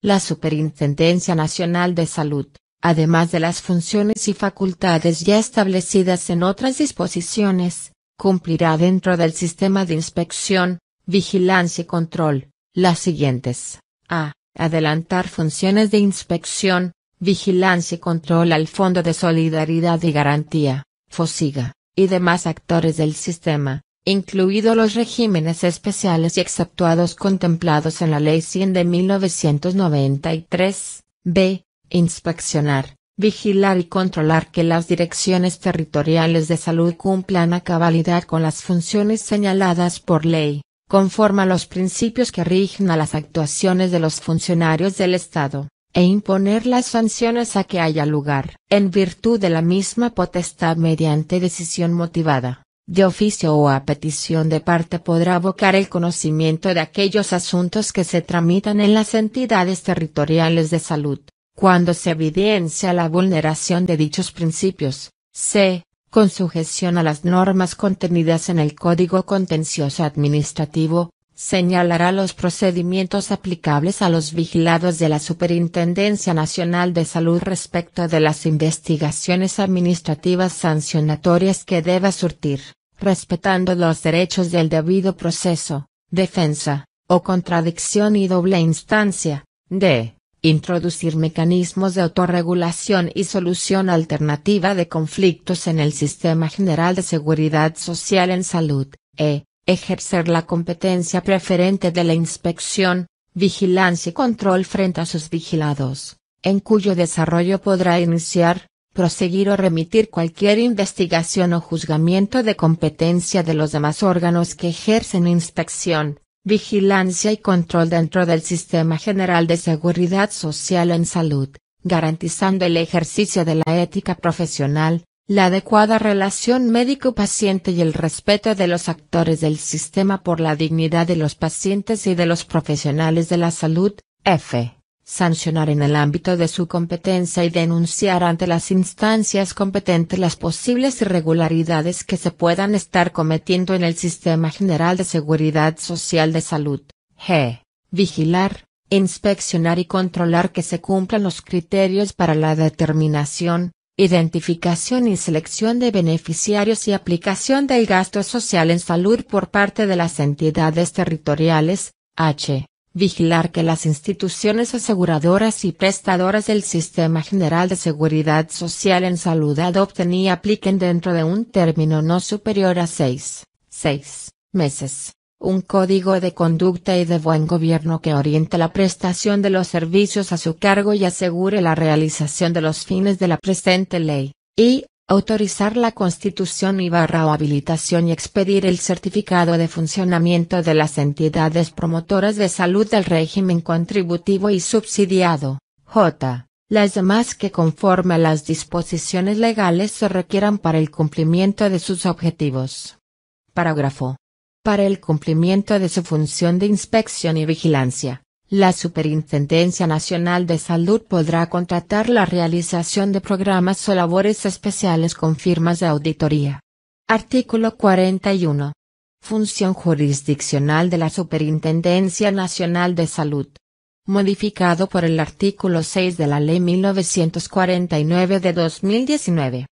La Superintendencia Nacional de Salud, además de las funciones y facultades ya establecidas en otras disposiciones, cumplirá dentro del sistema de inspección, vigilancia y control, las siguientes. A. Adelantar funciones de inspección, vigilancia y control al Fondo de Solidaridad y Garantía, FOSIGA, y demás actores del sistema, incluidos los regímenes especiales y exceptuados contemplados en la Ley 100 de 1993, b. Inspeccionar, vigilar y controlar que las direcciones territoriales de salud cumplan a cabalidad con las funciones señaladas por ley, conforme a los principios que rigen a las actuaciones de los funcionarios del Estado e imponer las sanciones a que haya lugar, en virtud de la misma potestad mediante decisión motivada de oficio o a petición de parte podrá abocar el conocimiento de aquellos asuntos que se tramitan en las entidades territoriales de salud, cuando se evidencia la vulneración de dichos principios, c. con sujeción a las normas contenidas en el Código Contencioso Administrativo, señalará los procedimientos aplicables a los vigilados de la Superintendencia Nacional de Salud respecto de las investigaciones administrativas sancionatorias que deba surtir respetando los derechos del debido proceso, defensa, o contradicción y doble instancia, d. Introducir mecanismos de autorregulación y solución alternativa de conflictos en el sistema general de seguridad social en salud, e. Ejercer la competencia preferente de la inspección, vigilancia y control frente a sus vigilados, en cuyo desarrollo podrá iniciar, proseguir o remitir cualquier investigación o juzgamiento de competencia de los demás órganos que ejercen inspección, vigilancia y control dentro del Sistema General de Seguridad Social en Salud, garantizando el ejercicio de la ética profesional, la adecuada relación médico-paciente y el respeto de los actores del sistema por la dignidad de los pacientes y de los profesionales de la salud, F sancionar en el ámbito de su competencia y denunciar ante las instancias competentes las posibles irregularidades que se puedan estar cometiendo en el Sistema General de Seguridad Social de Salud, g. Vigilar, inspeccionar y controlar que se cumplan los criterios para la determinación, identificación y selección de beneficiarios y aplicación del gasto social en salud por parte de las entidades territoriales, h vigilar que las instituciones aseguradoras y prestadoras del Sistema General de Seguridad Social en Salud adopten y apliquen dentro de un término no superior a seis, meses, un código de conducta y de buen gobierno que oriente la prestación de los servicios a su cargo y asegure la realización de los fines de la presente ley, y, autorizar la constitución y barra o habilitación y expedir el certificado de funcionamiento de las entidades promotoras de salud del régimen contributivo y subsidiado, J. Las demás que conforme a las disposiciones legales se requieran para el cumplimiento de sus objetivos. Parágrafo. Para el cumplimiento de su función de inspección y vigilancia, la Superintendencia Nacional de Salud podrá contratar la realización de programas o labores especiales con firmas de auditoría. Artículo 41. Función jurisdiccional de la Superintendencia Nacional de Salud. Modificado por el artículo 6 de la Ley 1949 de 2019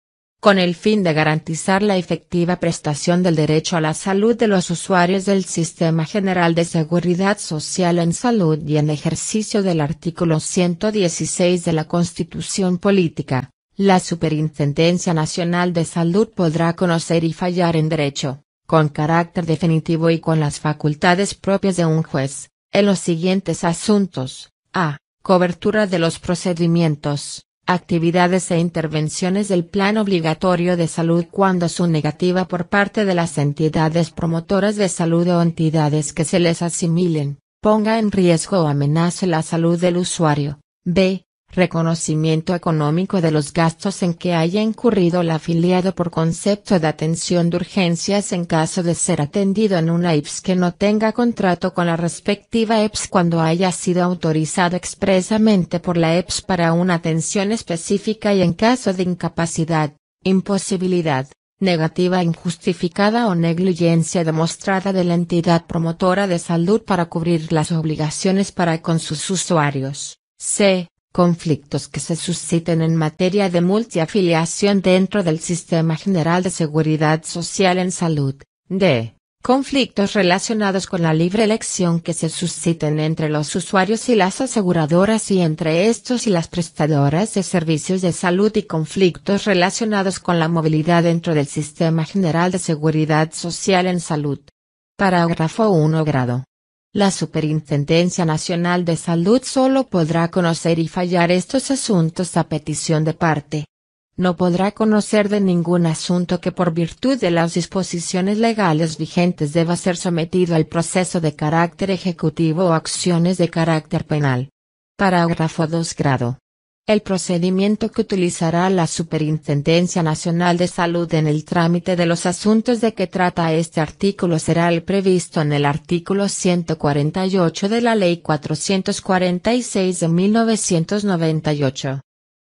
con el fin de garantizar la efectiva prestación del derecho a la salud de los usuarios del Sistema General de Seguridad Social en Salud y en ejercicio del artículo 116 de la Constitución Política, la Superintendencia Nacional de Salud podrá conocer y fallar en derecho, con carácter definitivo y con las facultades propias de un juez, en los siguientes asuntos, a. Cobertura de los procedimientos actividades e intervenciones del Plan Obligatorio de Salud cuando su negativa por parte de las entidades promotoras de salud o entidades que se les asimilen, ponga en riesgo o amenace la salud del usuario. B reconocimiento económico de los gastos en que haya incurrido el afiliado por concepto de atención de urgencias en caso de ser atendido en una IPS que no tenga contrato con la respectiva EPS cuando haya sido autorizado expresamente por la EPS para una atención específica y en caso de incapacidad, imposibilidad, negativa injustificada o negligencia demostrada de la entidad promotora de salud para cubrir las obligaciones para con sus usuarios. C conflictos que se susciten en materia de multiafiliación dentro del Sistema General de Seguridad Social en Salud, d. conflictos relacionados con la libre elección que se susciten entre los usuarios y las aseguradoras y entre estos y las prestadoras de servicios de salud y conflictos relacionados con la movilidad dentro del Sistema General de Seguridad Social en Salud. Parágrafo 1 grado. La Superintendencia Nacional de Salud solo podrá conocer y fallar estos asuntos a petición de parte. No podrá conocer de ningún asunto que por virtud de las disposiciones legales vigentes deba ser sometido al proceso de carácter ejecutivo o acciones de carácter penal. Parágrafo 2 grado. El procedimiento que utilizará la Superintendencia Nacional de Salud en el trámite de los asuntos de que trata este artículo será el previsto en el artículo 148 de la Ley 446 de 1998.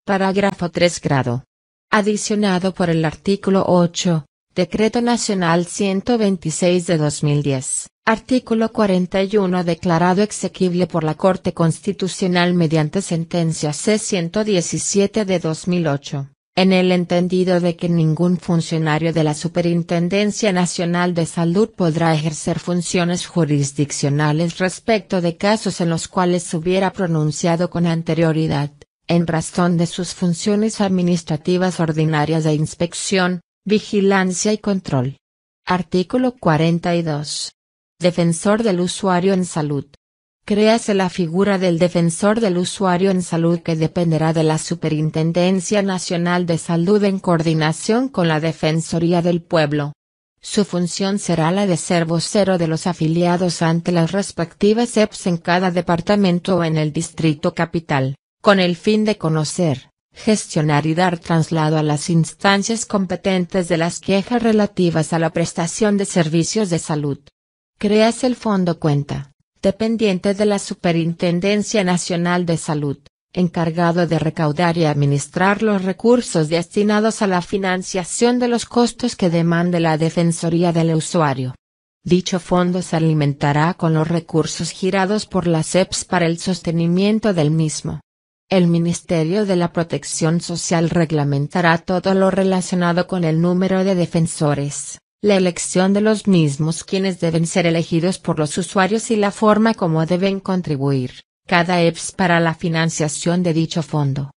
Parágrafo 3 grado. Adicionado por el artículo 8, Decreto Nacional 126 de 2010, artículo 41 declarado exequible por la Corte Constitucional mediante sentencia C-117 de 2008 en el entendido de que ningún funcionario de la Superintendencia Nacional de Salud podrá ejercer funciones jurisdiccionales respecto de casos en los cuales hubiera pronunciado con anterioridad, en razón de sus funciones administrativas ordinarias de inspección, Vigilancia y control. Artículo 42. Defensor del usuario en salud. Créase la figura del defensor del usuario en salud que dependerá de la Superintendencia Nacional de Salud en coordinación con la Defensoría del Pueblo. Su función será la de ser vocero de los afiliados ante las respectivas EPS en cada departamento o en el distrito capital, con el fin de conocer, gestionar y dar traslado a las instancias competentes de las quejas relativas a la prestación de servicios de salud. Creas el fondo cuenta, dependiente de la Superintendencia Nacional de Salud, encargado de recaudar y administrar los recursos destinados a la financiación de los costos que demande la Defensoría del Usuario. Dicho fondo se alimentará con los recursos girados por la EPS para el sostenimiento del mismo. El Ministerio de la Protección Social reglamentará todo lo relacionado con el número de defensores, la elección de los mismos quienes deben ser elegidos por los usuarios y la forma como deben contribuir, cada EPS para la financiación de dicho fondo.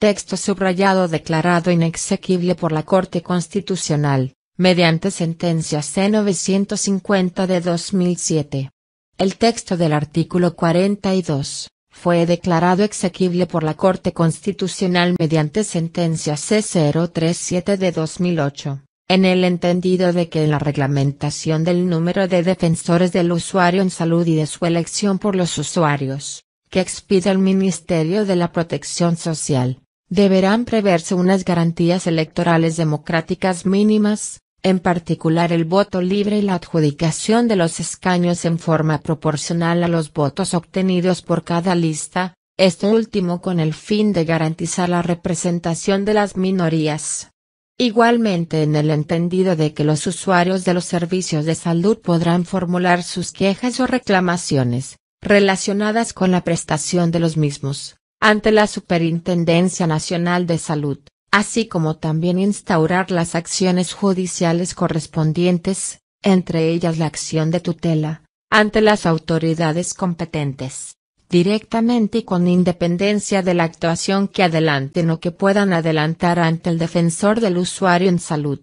Texto subrayado declarado inexequible por la Corte Constitucional, mediante sentencia C-950 de 2007. El texto del artículo 42 fue declarado exequible por la Corte Constitucional mediante sentencia C037 de 2008, en el entendido de que la reglamentación del número de defensores del usuario en salud y de su elección por los usuarios, que expide el Ministerio de la Protección Social, deberán preverse unas garantías electorales democráticas mínimas, en particular el voto libre y la adjudicación de los escaños en forma proporcional a los votos obtenidos por cada lista, esto último con el fin de garantizar la representación de las minorías. Igualmente en el entendido de que los usuarios de los servicios de salud podrán formular sus quejas o reclamaciones, relacionadas con la prestación de los mismos, ante la Superintendencia Nacional de Salud así como también instaurar las acciones judiciales correspondientes, entre ellas la acción de tutela, ante las autoridades competentes, directamente y con independencia de la actuación que adelanten o que puedan adelantar ante el defensor del usuario en salud.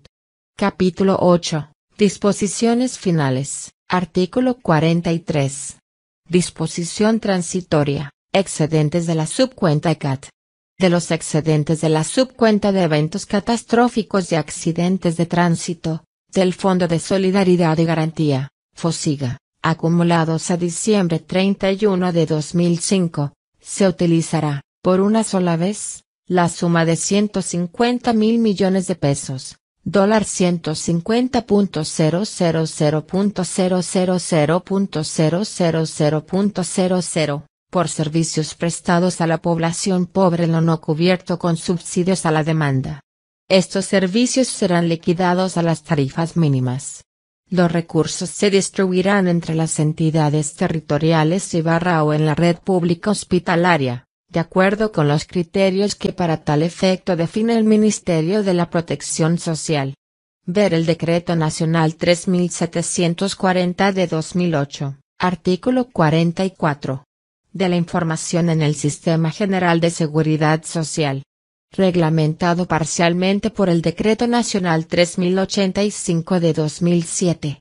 Capítulo 8. Disposiciones finales. Artículo 43. Disposición transitoria. Excedentes de la subcuenta ECAT de los excedentes de la subcuenta de eventos catastróficos y accidentes de tránsito, del Fondo de Solidaridad y Garantía, FOSIGA, acumulados a diciembre 31 de 2005, se utilizará, por una sola vez, la suma de 150 mil millones de pesos, dólar 150.000.000.000.000.000 por servicios prestados a la población pobre lo no cubierto con subsidios a la demanda. Estos servicios serán liquidados a las tarifas mínimas. Los recursos se distribuirán entre las entidades territoriales y barra o en la red pública hospitalaria, de acuerdo con los criterios que para tal efecto define el Ministerio de la Protección Social. Ver el Decreto Nacional 3740 de 2008, artículo 44 de la información en el Sistema General de Seguridad Social. Reglamentado parcialmente por el Decreto Nacional 3085 de 2007.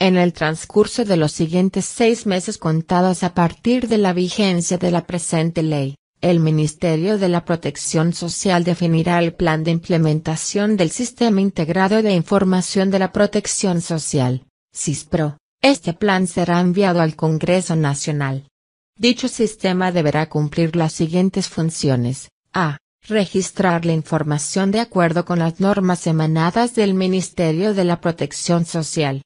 En el transcurso de los siguientes seis meses contados a partir de la vigencia de la presente ley, el Ministerio de la Protección Social definirá el plan de implementación del Sistema Integrado de Información de la Protección Social, SISPRO. Este plan será enviado al Congreso Nacional Dicho sistema deberá cumplir las siguientes funciones. A. Registrar la información de acuerdo con las normas emanadas del Ministerio de la Protección Social.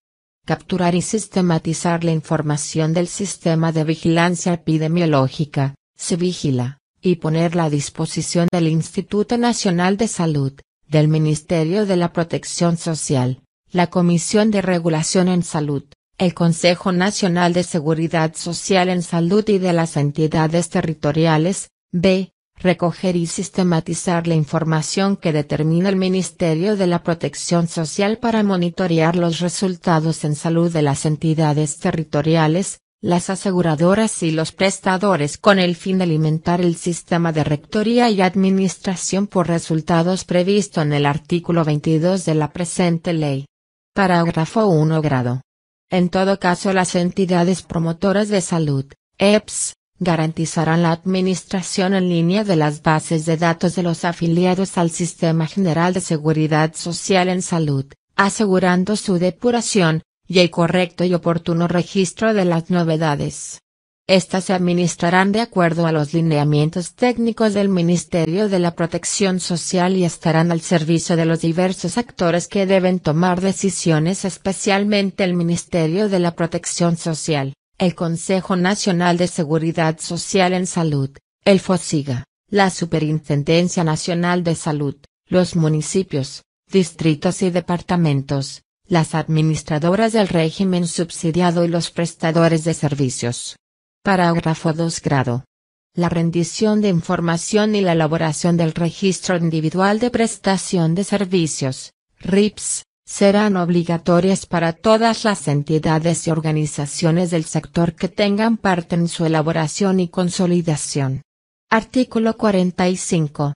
Capturar y sistematizar la información del sistema de vigilancia epidemiológica, se vigila, y ponerla a disposición del Instituto Nacional de Salud, del Ministerio de la Protección Social, la Comisión de Regulación en Salud, el Consejo Nacional de Seguridad Social en Salud y de las entidades territoriales, b. Recoger y sistematizar la información que determina el Ministerio de la Protección Social para monitorear los resultados en salud de las entidades territoriales, las aseguradoras y los prestadores con el fin de alimentar el sistema de rectoría y administración por resultados previsto en el artículo 22 de la presente ley. Parágrafo 1 grado. En todo caso las entidades promotoras de salud, EPS, garantizarán la administración en línea de las bases de datos de los afiliados al Sistema General de Seguridad Social en Salud, asegurando su depuración, y el correcto y oportuno registro de las novedades. Estas se administrarán de acuerdo a los lineamientos técnicos del Ministerio de la Protección Social y estarán al servicio de los diversos actores que deben tomar decisiones, especialmente el Ministerio de la Protección Social, el Consejo Nacional de Seguridad Social en Salud, el FOSIGA, la Superintendencia Nacional de Salud, los municipios, distritos y departamentos, las administradoras del régimen subsidiado y los prestadores de servicios. Parágrafo 2 grado. La rendición de información y la elaboración del registro individual de prestación de servicios, RIPS, serán obligatorias para todas las entidades y organizaciones del sector que tengan parte en su elaboración y consolidación. Artículo 45.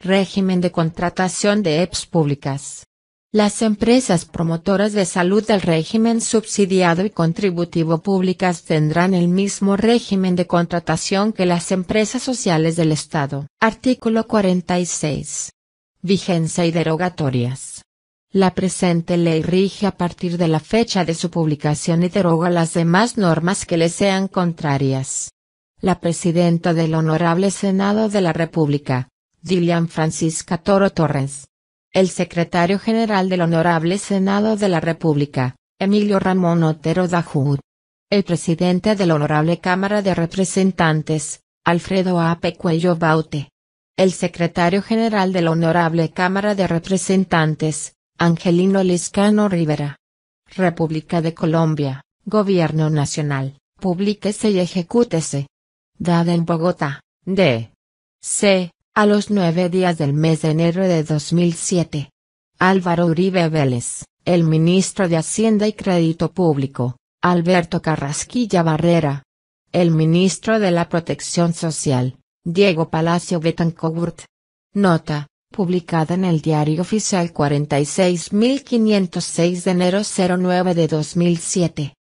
Régimen de contratación de EPS públicas. Las empresas promotoras de salud del régimen subsidiado y contributivo públicas tendrán el mismo régimen de contratación que las empresas sociales del Estado. Artículo 46. Vigencia y derogatorias. La presente ley rige a partir de la fecha de su publicación y deroga las demás normas que le sean contrarias. La presidenta del Honorable Senado de la República, Dilian Francisca Toro Torres el secretario general del Honorable Senado de la República, Emilio Ramón Otero Dajud. El presidente de la Honorable Cámara de Representantes, Alfredo A. Pecuello Cuello Baute. El secretario general de la Honorable Cámara de Representantes, Angelino Liscano Rivera. República de Colombia, Gobierno Nacional, publíquese y ejecútese. Dada en Bogotá, D. C a los nueve días del mes de enero de 2007. Álvaro Uribe Vélez, el ministro de Hacienda y Crédito Público, Alberto Carrasquilla Barrera. El ministro de la Protección Social, Diego Palacio Betancourt. Nota, publicada en el Diario Oficial 46506 de enero 09 de 2007.